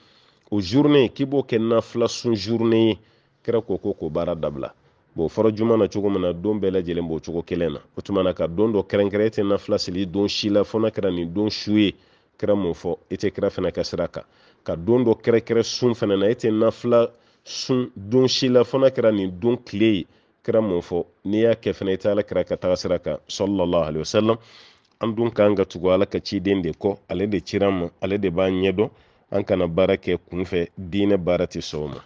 A: o zurune k'i b'o kɛ nafila sun zurune ye kira ko ko k'o baara dabila bon fɔra juma na cogo mina don bɛɛ lajɛlen b'o cogo kelen na o tuma ka don dɔ kɛrɛnkɛrɛn tɛ nafila don si la fo kɛra nin don su ye kira mun fɔ i e tɛ kira fana ka sira kan ka don dɔ kɛrɛnkɛrɛn sun fana na e tɛ nafila sun don si la fo kɛra nin don tile ye kira mun fɔ n'i y'a kɛ fana i tɛ ala kira ka taga sira kan sɔlɔlɔ alayhi wa an dun kan ka tugu ala ka ciden de kɔ ale de cira ma ale de b'an ɲɛdɔn an kana baara kɛ kunfɛ diinɛ baara tɛ sɔn o ma